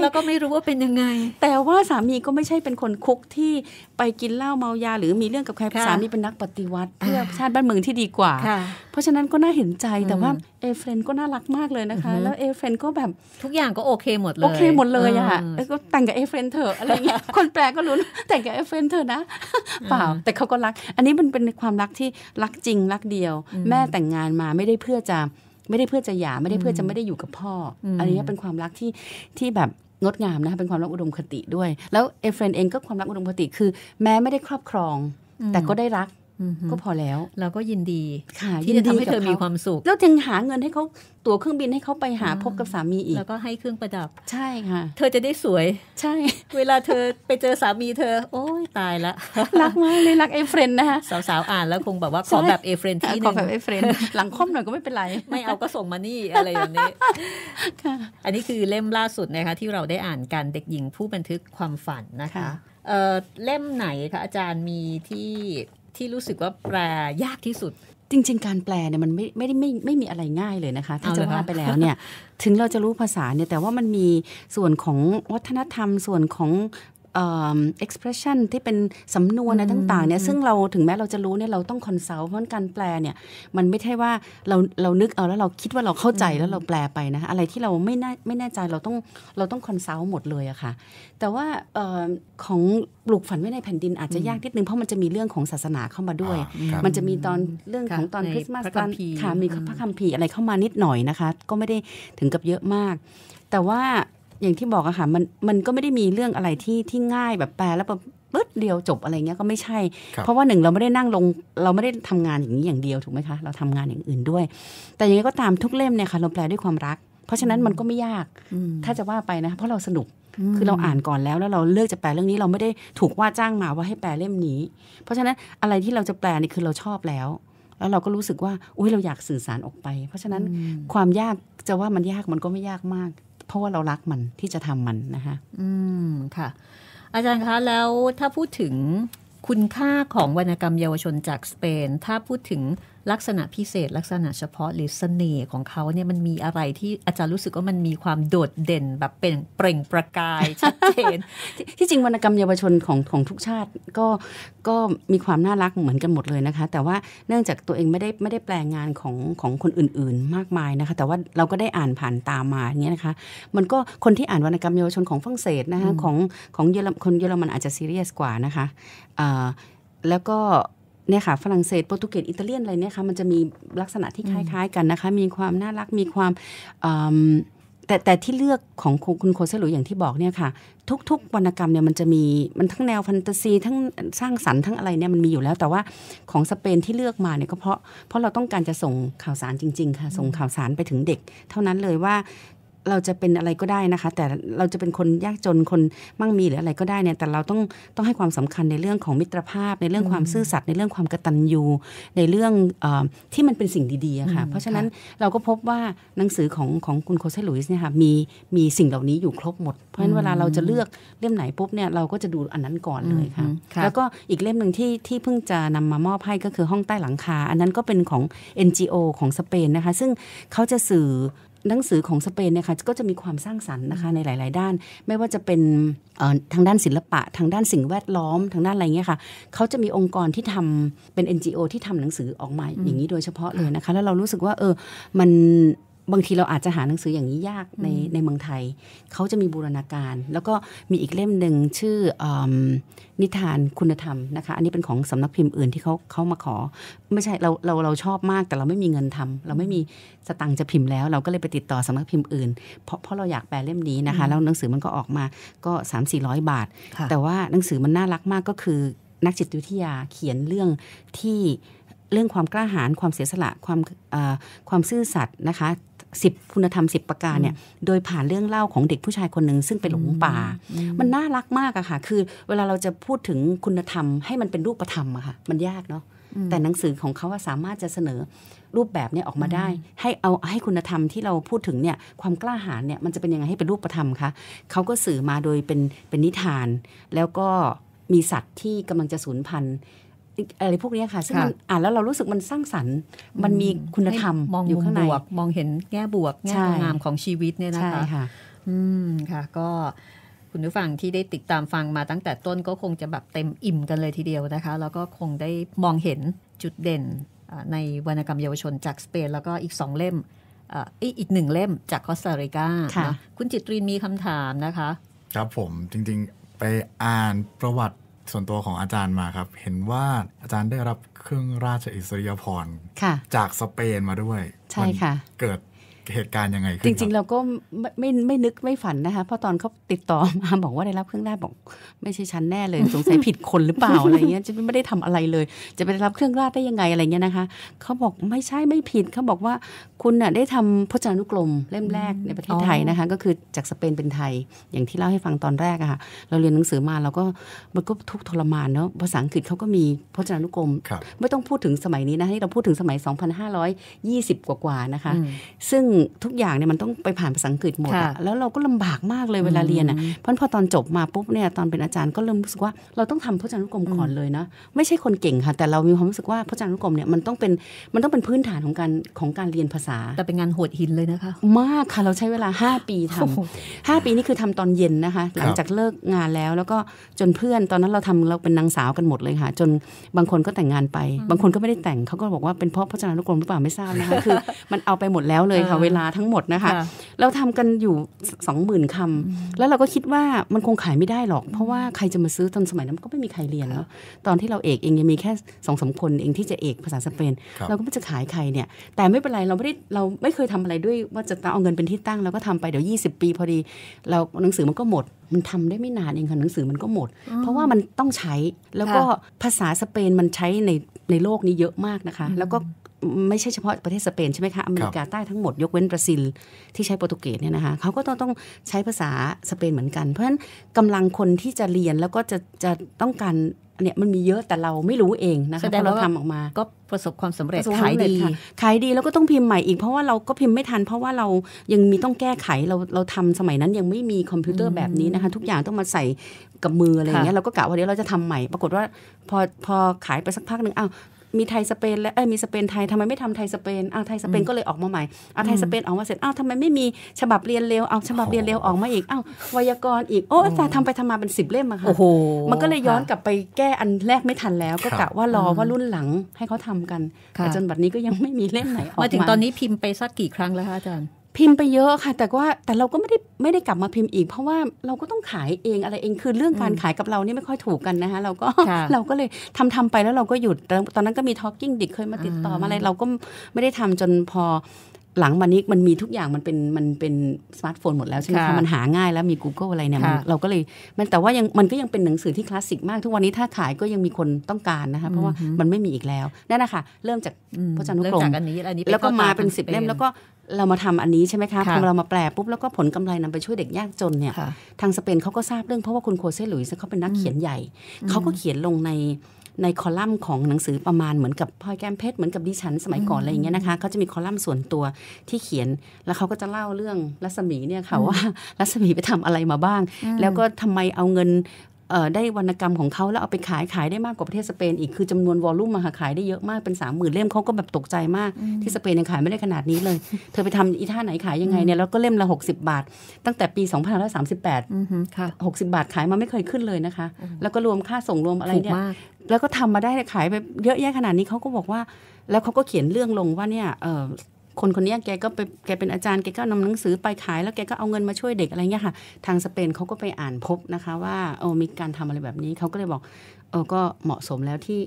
แล้วก็ไม่รู้ว่าเป็นยังไงแต่ว่าสามีก็ไม่ใช่เป็นคนคุกที่ไปกินเหล้าเมายาหรือมีเรื่องกับใครสามีเป็นนักปฏิวัติเพื่อชาติบ้านเมืองที่ดีกว่า เพราะฉะนั้นก็น่าเห็นใจแต่ว่า เอเฟนก็น่ารักมากเลยนะคะ แล้วเอเฟนก็แบบทุกอย่างก็โอเคหมดเลยโอเคหมดเลยอะค่ะก็แต่งกับเอเฟนเถอะอะไรเงี้ยคนแปลก็รู้แต่งกับเอเฟนเถอะนะเปล่า แต่เขาก็รัก อันนี้มันเป็นความรักที่รักจริงรักเดียว แม่แต่งงานมาไม่ได้เพื่อจะไม่ได้เพื่อจะหย่าไม่ได้เพื่อจะไม่ได้อยู่กับพ่อ อันนี้เป็นความรักที่ที่แบบงดงามนะเป็นความรักอุดมคติด้วย แล้วเอเฟรนเองก็ความรักอุดมคติคือ แม้ไม่ได้ครอบครอง แต่ก็ได้รักก็พอแล้วเราก็ยินดีที่จะทำให้เธอมีความสุข แล้วยังหาเงินให้เขาตั๋วเครื่องบินให้เขาไปหาพบกับสามีอีกแล้วก็ให้เครื่องประดับใช่ค่ะเธอจะได้สวยใช่ เวลาเธอไปเจอสามีเธอ โอ้ยตายละรักมากเลยรักเอเฟรนนะคะสาวๆ อ่านแล้วคงแบบว่าขอแบบเอเฟรนที่นึงขอแบบเอเฟรนหลังค่อมหน่อยก็ไม่เป็นไร ไม่เอาก็ส่งมานี่อะไรอย่างนี้อันนี้คือเล่มล่าสุดนะคะ ที่เราได้อ่านกันเด็กหญิงผู้บันทึกความฝันนะคะเล่มไหนคะอาจารย์มีที่ที่รู้สึกว่าแปลยากที่สุด จริงๆ การแปลเนี่ยมันไม่ไม่ได้ไม่ไม่มีอะไรง่ายเลยนะคะถ้าจะว่าไปแล้วเนี่ย ถึงเราจะรู้ภาษาเนี่ย แต่ว่ามันมีส่วนของวัฒนธรรมส่วนของ expression ที่เป็นสำนวนอะไรต่างๆเนี่ยซึ่งเราถึงแม้เราจะรู้เนี่ยเราต้องคอนซัลท์เพราะการแปล เนี่ย มันไม่ใช่ว่าเราเรานึก เอา แล้วเราคิดว่าเราเข้าใจแล้วเราแปลไป นะ อะไรที่เราไม่แน่ไม่แน่ใจเรา ต้องเราต้องคอนซัลท์หมดเลยอะค่ะ แต่ว่าของปลูกฝันไว้ในแผ่น ดินอาจจะยาก นิดนึงเพราะมันจะมีเรื่องของศาสนาเข้ามาด้วย มันจะมีตอนเรื่องของตอนคริสต์มาสตอนค่ะมีพระคัมภีร์อะไรเข้ามานิดหน่อยนะคะก็ไม่ได้ถึงกับเยอะมาก แต่ว่าอย่างที่บอกอะค่ะมันมันก็ไม่ได้มีเรื่องอะไรที่ที่ง่ายแบบแปลแล้วแบบปึ๊ดเดียวจบอะไรเงี้ยก็ไม่ใช่ เพราะว่าหนึ่งเราไม่ได้นั่งลง เราไม่ได้ทำงานอย่างนี้อย่างเดียวถูกไหมคะเราทำงานอย่างอื่นด้วย แต่ยังไงก็ตามทุกเล่มเนี่ยค่ะเราแปลด้วยความรัก เพราะฉะนั้นมันก็ไม่ยากถ้าจะว่าไปนะ เพราะเราสนุกคือเราอ่านก่อนแล้ว แล้วเราเลือกจะแปลเรื่องนี้เราไม่ได้ถูกว่าจ้างมาว่าให้แปลเล่มนี้ เพราะฉะนั้นอะไรที่เราจะแปลนี่คือเราชอบแล้ว แล้วเราก็รู้สึกว่าอุ้ยเราอยากสื่อสารออกไป เพราะฉะนั้นความยากจะว่ามันยากมันก็ไม่ยากมากเพราะว่าเรารักมันที่จะทำมันนะคะ อืม ค่ะ อาจารย์คะ แล้วถ้าพูดถึงคุณค่าของวรรณกรรมเยาวชนจากสเปน ถ้าพูดถึงลักษณะพิเศษ ลักษณะเฉพาะหรือเสน่ห์ของเขาเนี่ยมันมีอะไรที่อาจารย์รู้สึกว่ามันมีความโดดเด่นแบบเป็นเปล่งประกายชัดเจนที่จริงวรรณกรรมเยาวชนของของทุกชาติ ก็ก็มีความน่ารักเหมือนกันหมดเลยนะคะ แต่ว่าเนื่องจากตัวเองไม่ได้ไม่ได้แปลงงานของของคนอื่น ๆมากมายนะคะ แต่ว่าเราก็ได้อ่านผ่านตามมาเงี้ยนะคะ มันก็คนที่อ่านวรรณกรรมเยาวชนของฝรั่งเศสนะคะ ของของเยอรคนเยอรมันอาจจะซีเรียสกว่านะคะแล้วก็เนี่ยค่ะฝรั่งเศสโปรตุเกสอิตาเลียนอะไรเนี่ยค่ะมันจะมีลักษณะที่คล้ายๆกันนะคะมีความน่ารัก มีความแต่แต่ที่เลือกของคุณโคเซลุอย่างที่บอกเนี่ยค่ะทุกๆ วรรณกรรมเนี่ยมันจะมี มันทั้งแนวแฟนตาซีทั้งสร้างสรรค์ทั้งอะไรเนี่ยมันมีอยู่แล้วแต่ว่าของสเปนที่เลือกมาเนี่ยก็เพราะเพราะเราต้องการจะส่งข่าวสารจริงๆค่ะส่งข่าวสารไปถึงเด็ก เท่านั้นเลยว่าเราจะเป็นอะไรก็ได้นะคะ แต่เราจะเป็นคนยากจนคนมั่งมีหรืออะไรก็ได้เนี่ยแต่เราต้องต้องให้ความสำคัญในเรื่องของมิตรภาพ ในเรื่องความซื่อสัตย์ในเรื่องความกระตันยูในเรื่องอที่มันเป็นสิ่งดีๆค่ะ เพราะฉะนั้นเราก็พบว่าหนังสือของของ คุณโคเซลุยส์เนี่ยค่ะมีมีสิ่งเหล่านี้อยู่ครบหมด เพราะฉะนั้นเวลาเราจะเลือกเล่มไหนปุ๊บเนี่ยเราก็จะดูอันนั้นก่อนเลยค่ะแล้วก็อีกเล่มหนึ่งที่ที่เพิ่งจะนำมามอบให้ก็คือห้องใต้หลังคา อันนั้นก็เป็นของ NGO ของสเปนนะคะซึ่งเขาจะสื่อหนังสือของสเปนเนี่ยค่ะก็จะมีความสร้างสรรค์นะคะในหลาย ๆ ด้าน ไม่ว่าจะเป็นทางด้านศิลปะ ทางด้านสิ่งแวดล้อมทางด้านอะไรเงี้ยค่ะเขาจะมีองค์กรที่ทำเป็น NGO ที่ทำหนังสือออกมาอย่างนี้โดยเฉพาะเลยนะคะแล้วเรารู้สึกว่าเออมันบางทีเราอาจจะหาหนังสืออย่างนี้ยากในในเมืองไทย เขาจะมีบูรณาการ แล้วก็มีอีกเล่มหนึ่งชื่ออนิทานคุณธรรมนะคะ อันนี้เป็นของสำนักพิมพ์อื่นที่เขาเขามาขอ ไม่ใช่เราเราเราชอบมากแต่เราไม่มีเงินทำ เราไม่มีสตังค์จะพิมพ์แล้ว เราก็เลยไปติดต่อสำนักพิมพ์อื่นเพราะเพราะเราอยากแปลเล่มนี้นะคะแล้วหนังสือมันก็ออกมาก็ 3 4 0 0 บาท แต่ว่าหนังสือมันน่ารักมากก็คือ นักจิตวิทยาเขียนเรื่องที่เรื่องความกล้าหาญความเสียสละความความซื่อสัตย์นะคะสิบคุณธรรมสิบประการเนี่ยโดยผ่านเรื่องเล่าของเด็กผู้ชายคนหนึ่งซึ่งเป็นหลงป่ามันน่ารักมากอะค่ะ คือเวลาเราจะพูดถึงคุณธรรมให้มันเป็นรูปธรรมอะค่ะมันยากเนาะแต่หนังสือของเขาสามารถจะเสนอรูปแบบเนี่ยออกมาได้ ให้เอาให้คุณธรรมที่เราพูดถึงเนี่ยความกล้าหาญเนี่ยมันจะเป็นยังไงให้เป็นรูปธรรมคะเขาก็สื่อมาโดยเป็นเป็นนิทาน แล้วก็มีสัตว์ที่กำลังจะสูญพันธุ์อะไรพวกนี้ค่ะ ซึ่งมันอ่านแล้วเรารู้สึกมันสร้างสรรค์มันมีคุณธรรมมองอยู่ข้างในมองเห็นแง่บวกแง่งามของชีวิตเนี่ยนะคะค่ะ อืมค่ะ ก็คุณผู้ฟังที่ได้ติดตามฟังมาตั้งแต่ต้นก็คงจะแบบเต็มอิ่มกันเลยทีเดียวนะคะ แล้วก็คงได้มองเห็นจุดเด่นในวรรณกรรมเยาวชนจากสเปน แล้วก็อีกสองเล่ม อีกหนึ่งเล่มจากคอสตาริกาคุณจิตรินมีคำถามนะคะ ครับผม จริงๆไปอ่านประวัติส่วนตัวของอาจารย์มาครับ เห็นว่าอาจารย์ได้รับเครื่องราชอิสริยาภรณ์จากสเปนมาด้วย ใช่ค่ะ เกิดเหตุการณ์ยังไงจริงๆเราก็ไม่ไม่ไม่นึกไม่ฝันนะคะ เพราะตอนเขาติดต่อมาบอกว่าได้รับเครื่องราชบอกไม่ใช่ชั้นแน่เลย สงสัยผิดคนหรือเปล่าอะไรเงี้ยจะไม่ได้ทำอะไรเลย จะไปรับเครื่องราชได้ยังไงอะไรเงี้ยนะคะเขาบอกไม่ใช่ไม่ผิดเขาบอกว่าคุณน่ะได้ทำพจนานุกรมเล่มแรกในประเทศไทยนะคะก็คือจากสเปนเป็นไทย อย่างที่เล่าให้ฟังตอนแรกอะค่ะ เราเรียนหนังสือมาเราก็มันก็ทุกทรมานเนาะภาษาอังกฤษเขาก็มีพจนานุกรม ไม่ต้องพูดถึงสมัยนี้นะที่เราพูดถึงสมัย 2520 กว่าๆนะคะ ซึ่งทุกอย่างเนี่ยมันต้องไปผ่านภาษาอังกฤษหมดแล้วเราก็ลำบากมากเลยเวลาเรียนอ่ะเพราะพอตอนจบมาปุ๊บเนี่ยตอนเป็นอาจารย์ก็เริ่มรู้สึกว่าเราต้องทำพจนานุกรมก่อนเลยนะ ไม่ใช่คนเก่งค่ะ แต่เรามีความรู้สึกว่าพจนานุกรมเนี่ยมันต้องเป็นมันต้องเป็นพื้นฐานของการของการเรียนภาษา แต่เป็นงานโหดหินเลยนะคะ มากค่ะเราใช้เวลา 5 ปีทำห้าปีนี่คือทำตอนเย็นนะคะหลังจากเลิกงานแล้ว แล้วก็จนเพื่อนตอนนั้นเราทำเราเป็นนางสาวกันหมดเลยค่ะ จนบางคนก็แต่งงานไป บางคนก็ไม่ได้แต่งเขาก็บอกว่าเป็นเพราะพจนานุกรมหรือเปล่าไม่ทราบนะคะคือมันเอาไปหมดแล้วเลยค่ะเวเวลาทั้งหมดนะคะ เราทำกันอยู่สองหมื่นคำ แล้วเราก็คิดว่ามันคงขายไม่ได้หรอก เพราะว่าใครจะมาซื้อตอนสมัยนั้นก็ไม่มีใครเรียนแล้ว ตอนที่เราเอกเองยังมีแค่สองสาคน เองที่จะเอก ภาษาสเปน เราก็ไม่จะขายใครเนี่ย แต่ไม่เป็นไรเราไม่ได้เราไม่เคยทำอะไรด้วยว่าจะเอาเงินเป็นที่ตั้งเราก็ทำไปเดี๋ยว 20 ปีพอดี เราหนังสือมันก็หมด มันทำได้ไม่นานเองค่ะหนังสือมันก็หมด เพราะว่ามันต้องใช้ แล้วก็ภาษาสเปนมันใช้ในในโลกนี้เยอะมากนะคะ แล้วก็ไม่ใช่เฉพาะประเทศสเปนใช่ไหมคะอเมริกาใต้ทั้งหมดยกเว้นบราซิลที่ใช้โปรตุเกสเนี่ยนะคะเขาก็ต้องต้องใช้ภาษาสเปนเหมือนกัน เพราะฉะนั้นกำลังคนที่จะเรียนแล้วก็จะจะต้องการเนี่ยมันมีเยอะแต่เราไม่รู้เองนะคะเราทำออกมา ก็ประสบความสำเร็จขายดีขายดีแล้วก็ต้องพิมพ์ใหม่อีกเพราะว่าเราก็พิมพ์ไม่ทันเพราะว่าเรายังมีต้องแก้ไขเราเราทำสมัยนั้น ยังไม่มีคอมพิวเตอร์แบบนี้นะคะทุกอย่างต้องมาใส่กับมืออะไรอย่างเงี้ยเราก็กะว่าเดี๋ยวเราจะทำใหม่ปรากฏว่าพอพอขายไปสักพักหนึ่งอ้าวมีไทยสเปนและเอ้มีสเปนไทยทำไมไม่ทำไทยสเปนอ้าวไทยสเปนก็เลยออกมาใหม่อ้าวไทยสเปนออกมาเสร็จอ้าวทำไมไม่มีฉบับเรียนเร็วเอาฉบับเรียนเร็วออกมาอีกอ้าวไวยากรณ์อีกโอ้อาาจรย์ทำไปทำมาเป็นสิบเล่มอะค่ะมันก็เลยย้อนกลับไปแก้อันแรกไม่ทันแล้ว ก็กะว่ารอว่ารุ่นหลังให้เขาทำกันแต่จนบัดนี้ก็ยังไม่มีเล่มไหนออกมาถึงตอนนี้พิมพ์ไปสักกี่ครั้งแล้วคะอาจารย์พิมพ์ไปเยอะค่ะ แต่ว่าแต่เราก็ไม่ได้ไม่ได้กลับมาพิมพ์อีก เพราะว่าเราก็ต้องขายเองอะไรเองคือเรื่องการขายกับเรานี่ไม่ค่อยถูกกันนะคะ เราก็ เราก็เลยทำทำไปแล้วเราก็หยุด ตอนนั้นก็มีทอล์กิ n งดิกเคยมาติดต่อมาอะไรเราก็ไม่ได้ทำจนพอหลังมานี้มันมีทุกอย่างมันเป็นมันเป็นสมาร์ทโฟนหมดแล้วใช่ไหมคะ มันหาง่ายแล้วมี Google อะไรเนี่ยเราก็เลยมันแต่ว่ายังมันก็ยังเป็นหนังสือที่คลาสสิกมากทุกวันนี้ถ้าขายก็ยังมีคนต้องการนะคะเพราะว่ามันไม่มีอีกแล้วนั่นนะคะเริ่มจากพระจันทร์นุกรมแล้วก็มาเป็นสิบเล่มแล้วก็เรามาทำอันนี้ ใช่ไหมคะพอเรามาแปล ปุ๊บ แล้วก็ผลกำไรนำไปช่วยเด็กยากจนเนี่ยทางสเปนเขาก็ทราบเรื่องเพราะว่าคุณโคเซหลุยส์เขาเป็นนักเขียนใหญ่เขาก็เขียนลงในในคอลัมน์ของหนังสือประมาณเหมือนกับพ่อแก้มเพชร เหมือนกับดิฉันสมัยก่อนอะไรอย่างเงี้ยนะคะเขาจะมีคอลัมน์ส่วนตัวที่เขียน แล้วเขาก็จะเล่าเรื่องรัศมีเนี่ยค่ะว่ารัศมีไปทำอะไรมาบ้าง แล้วก็ทำไมเอาเงินได้วรรณกรรมของเขาแล้วเอาไปขายขายได้มากกว่าประเทศสเปนอีกคือจำนวนวอลลุ่มมาขายได้เยอะมากเป็นสามหมื่นเล่มเขาก็แบบตกใจมากที่สเปนยังขายไม่ได้ขนาดนี้เลยเธอไปทำอีท่าไหนขายยังไงเนี่ยแล้วก็เล่มละ60 บาท ตั้งแต่ปี2 5 3 8สิบาทขายมาไม่เคยขึ้นเลยนะคะ แล้วก็รวมค่าส่งรวมอะไรเนี่ยแล้วก็ทำมาได้ขายไปเยอะแยะขนาดนี้เขาก็บอกว่า แล้วเขาก็เขียนเรื่องลงว่าเนี่ยคนคนนี้แกก็ไปแกเป็นอาจารย์แกก็นำหนังสือไปขายแล้วแกก็เอาเงินมาช่วยเด็กอะไรเงี้ยค่ะ ทางสเปนเขาก็ไปอ่านพบนะคะ ว่าโอมีการทำอะไรแบบนี้เขาก็เลยบอกเออก็เหมาะสมแล้วที่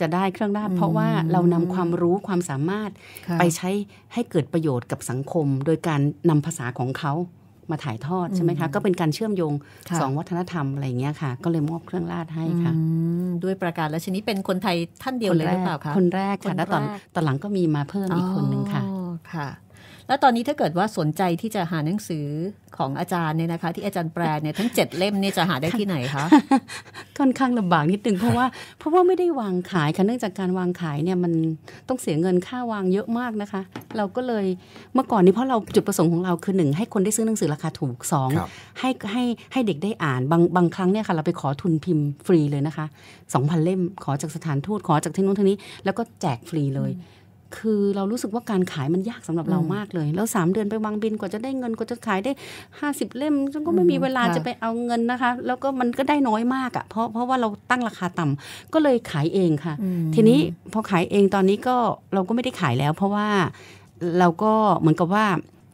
จะได้เครื่องราชเพราะว่าเรานำความรู้ความสามารถไปใช้ให้เกิดประโยชน์กับสังคม โดยการนำภาษาของเขามาถ่ายทอดใช่ไหมคะก็เป็นการเชื่อมโยงสองวัฒนธรรมอะไรเงี้ยค่ะ ก็เลยมอบเครื่องราชให้ค่ะด้วยประกาศและชนิดเป็นคนไทยท่านเดียวเลยหรือเปล่าคะคนแรกค่ะแล้วตอนตอนหลังก็มีมาเพิ่มอีกคนหนึ่งค่ะค่ะ แล้วตอนนี้ถ้าเกิดว่าสนใจที่จะหาหนังสือของอาจารย์เนี่ยนะคะ ที่อาจารย์แปลเนี่ยทั้งเจ็ดเล่มเนี่ยจะหาได้ที่ไหนคะ ค่อนข้างลำบากนิดนึงเพราะว่าเพราะว่าไม่ได้วางขายค่ะเนื่องจากการวางขายเนี่ยมันต้องเสียเงินค่าวางเยอะมากนะคะ เราก็เลยเมื่อก่อนนี้เพราะเราจุดประสงค์ของเราคือหนึ่งให้คนได้ซื้อหนังสือราคาถูกสองให้ให้ให้เด็กได้อ่านบางบางครั้งเนี่ยค่ะเราไปขอทุนพิมพ์ฟรีเลยนะคะสองพันเล่ม ขอจากสถานทูตขอจากที่นู้นที่นี้แล้วก็แจกฟรีเลยคือเรารู้สึกว่าการขายมันยากสำหรับเรามากเลย แล้วสามเดือนไปวางบินกว่าจะได้เงินกว่าจะขายได้ 50เล่มฉันก็ไม่มีเวลาจะไปเอาเงินนะคะ แล้วก็มันก็ได้น้อยมากอะ่ะเพราะเพราะว่าเราตั้งราคาต่ำก็เลยขายเองค่ะ ทีนี้พอขายเองตอนนี้ก็เราก็ไม่ได้ขายแล้ว เพราะว่าเราก็เหมือนกับว่า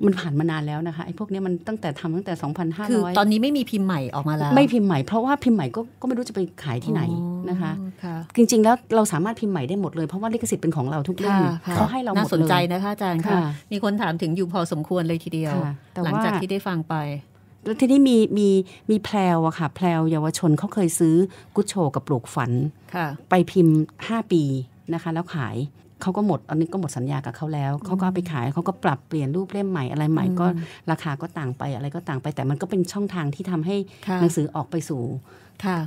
มันผ่านมานานแล้วนะคะไอ้พวกนี้มันตั้งแต่ทำตั้งแต่ 2,500 คือตอนนี้ไม่มีพิมพ์ใหม่ออกมาแล้วไม่พิมพ์ใหม่เพราะว่าพิมพ์ใหม่ก็ก็ไม่รู้จะไปขายที่ไหนนะคะคะจริงๆแล้วเราสามารถพิมพ์ใหม่ได้หมดเลยเพราะว่าลิขสิทธิ์เป็นของเราทุกเรื่องเขาให้เราหมดเลยน่าสนใจนะคะอาจารย์ค่ะ มีคนถามถึงอยู่พอสมควรเลยทีเดียวหลังจากที่ได้ฟังไปแล้วทีนี้มีมีมีแพลวอะค่ะแพลวเยาวชนเขาเคยซื้อกุชโช กับปลูกฝันไปพิมพ์ 5 ปีนะคะ แล้วขายเขาก็หมดอันนี้ก็หมดสัญญากับเขาแล้ว เขาก็ไปขายเขาก็ปรับเปลี่ยนรูปเล่มใหม่อะไรใหม่ ก็ราคาก็ต่างไปอะไรก็ต่างไป แต่มันก็เป็นช่องทางที่ทำให้หนังสือออกไปสู่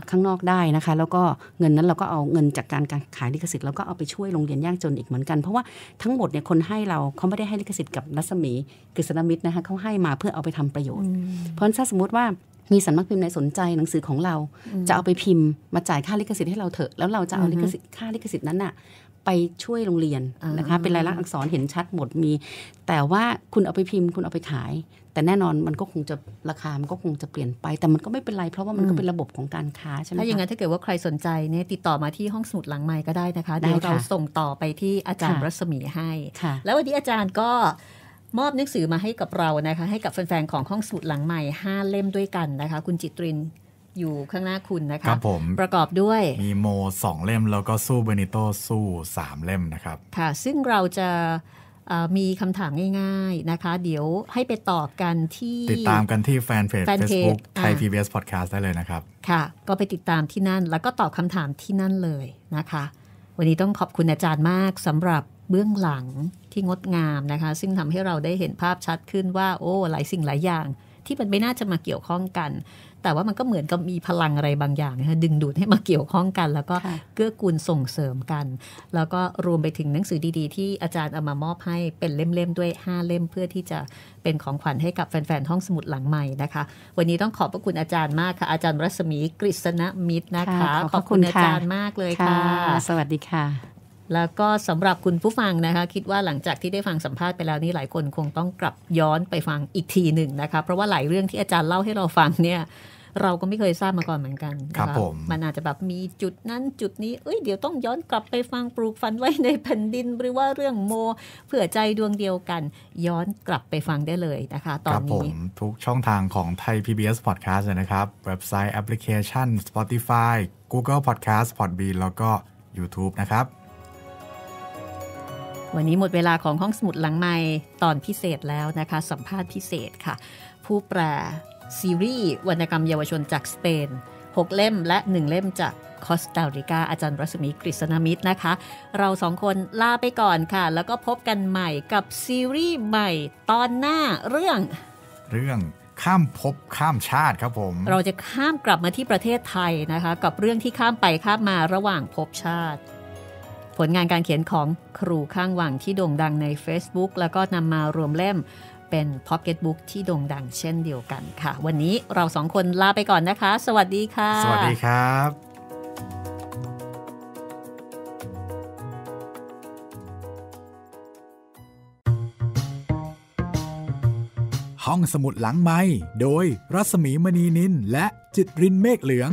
ข้างนอกได้นะคะ แล้วก็เงินนั้นเราก็เอาเงินจากการการขายลิขสิทธิ์เราก็เอาไปช่วยโรงเรียนยากจนอีกเหมือนกัน เพราะว่าทั้งหมดเนี่ยคนให้เราเขาไม่ได้ให้ลิขสิทธิ์กับรัศมีกฤษณมิตรนะคะเขาให้มาเพื่อเอาไปทำประโยชน์เพราะฉะนั้นถ้าสมมติว่ามีสำนักพิมพ์ในสนใจหนังสือของเราจะเอาไปพิมพ์ มาจ่ายค่าลิขสิทธิ์ให้เราเถอะ แล้วเราจะเอาลิขสิทธิ์ค่าลิขสิทธิ์นั้นน่ะไปช่วยโรงเรียนนะคะเป็นลายลักษณ์อักษรเห็นชัดหมดมี แต่ว่าคุณเอาไปพิมพ์คุณเอาไปขาย แต่แน่นอนมันก็คงจะราคา มันก็คงจะเปลี่ยนไป แต่มันก็ไม่เป็นไร เพราะว่ามันก็เป็นระบบของการค้าใช่ไหมถ้าอย่างนั้นถ้าเกิดว่าใครสนใจเนี่ยติดต่อมาที่ห้องสมุดหลังไม้ก็ได้นะคะเดี๋ยวเราส่งต่อไปที่อาจารย์รัศมีให้แล้ววันนี้อาจารย์ก็มอบหนังสือมาให้กับเรานะคะ ให้กับแฟนๆของห้องสมุดหลังใหม่5เล่มด้วยกันนะคะคุณจิตรินอยู่ข้างหน้าคุณนะคะครับผม ประกอบด้วย มีโม2เล่มแล้วก็สู้เบนิโตสู้ 3 เล่มนะครับ ค่ะ ซึ่งเราจะมีคำถามง่ายๆนะคะ เดี๋ยวให้ไปตอบกันที่ ติดตามกันที่แฟนเพจ Facebook ไทยพีบีเอสพอดแคได้เลยนะครับ ค่ะ ก็ไปติดตามที่นั่นแล้วก็ตอบคำถามที่นั่นเลยนะคะ วันนี้ต้องขอบคุณอาจารย์มากสำหรับเบื้องหลังที่งดงามนะคะ ซึ่งทำให้เราได้เห็นภาพชัดขึ้นว่า โอ้ หลายสิ่งหลายอย่าง ที่มันไม่น่าจะมาเกี่ยวข้องกันแต่ว่ามันก็เหมือนกับมีพลังอะไรบางอย่างนะดึงดูดให้มาเกี่ยวข้องกัน แล้วก็เกื้อกูลส่งเสริมกัน แล้วก็รวมไปถึงหนังสือดีๆที่อาจารย์เอามามอบให้ เป็นเล่มๆด้วย 5 เล่มเพื่อที่จะเป็นของขวัญให้กับแฟนๆ ห้องสมุดหลังใหม่นะคะ วันนี้ต้องขอบพระคุณอาจารย์มากค่ะ อาจารย์รัศมีกฤษณมิตรนะคะ ขอบคุณอาจารย์มากเลยค่ะ สวัสดีค่ะแล้วก็สำหรับคุณผู้ฟังนะคะ คิดว่าหลังจากที่ได้ฟังสัมภาษณ์ไปแล้วนี่หลายคนคงต้องกลับย้อนไปฟังอีกทีหนึ่งนะคะเพราะว่าหลายเรื่องที่อาจารย์เล่าให้เราฟังเนี่ย เราก็ไม่เคยทราบมาก่อนเหมือนกันนะคบมมันอาจจะแบบมีจุดนั้นจุดนี้เอ้ยเดี๋ยวต้องย้อนกลับไปฟังปลูกฝันไว้ในแผ่นดิน หรือว่าเรื่องโมเผื่อใจดวงเดียวกัน ย้อนกลับไปฟังได้เลยนะคะ ตอนนี้ทุกช่องทางของไทย PBS Podcast นะครับเว็บไซต์แอปพลิเคชัน Spotify Google Podcast Podbean แล้วก็ YouTube นะครับวันนี้หมดเวลาของห้องสมุดหลังไม่ตอนพิเศษแล้วนะคะ สัมภาษณ์พิเศษค่ะ ผู้แปลซีรีส์วรรณกรรมเยาวชนจากสเปน6เล่มและ1เล่มจากคอสตาริกาอาจารย์รัศมีกฤษณมิตรนะคะ เราสองคนลาไปก่อนค่ะ แล้วก็พบกันใหม่กับซีรีส์ใหม่ตอนหน้าเรื่อง เรื่องข้ามภพข้ามชาติครับผม เราจะข้ามกลับมาที่ประเทศไทยนะคะ กับเรื่องที่ข้ามไปข้ามมาระหว่างภพชาติผลงานการเขียนของครูข้างวังที่โด่งดังใน Facebook แล้วก็นำมารวมเล่มเป็น Pocket Book ที่โด่งดังเช่นเดียวกันค่ะ วันนี้เราสองคนลาไปก่อนนะคะ สวัสดีค่ะ สวัสดีครับ ห้องสมุดหลังไม้โดยรัสมีมณีนินและจิตรินเมฆเหลือง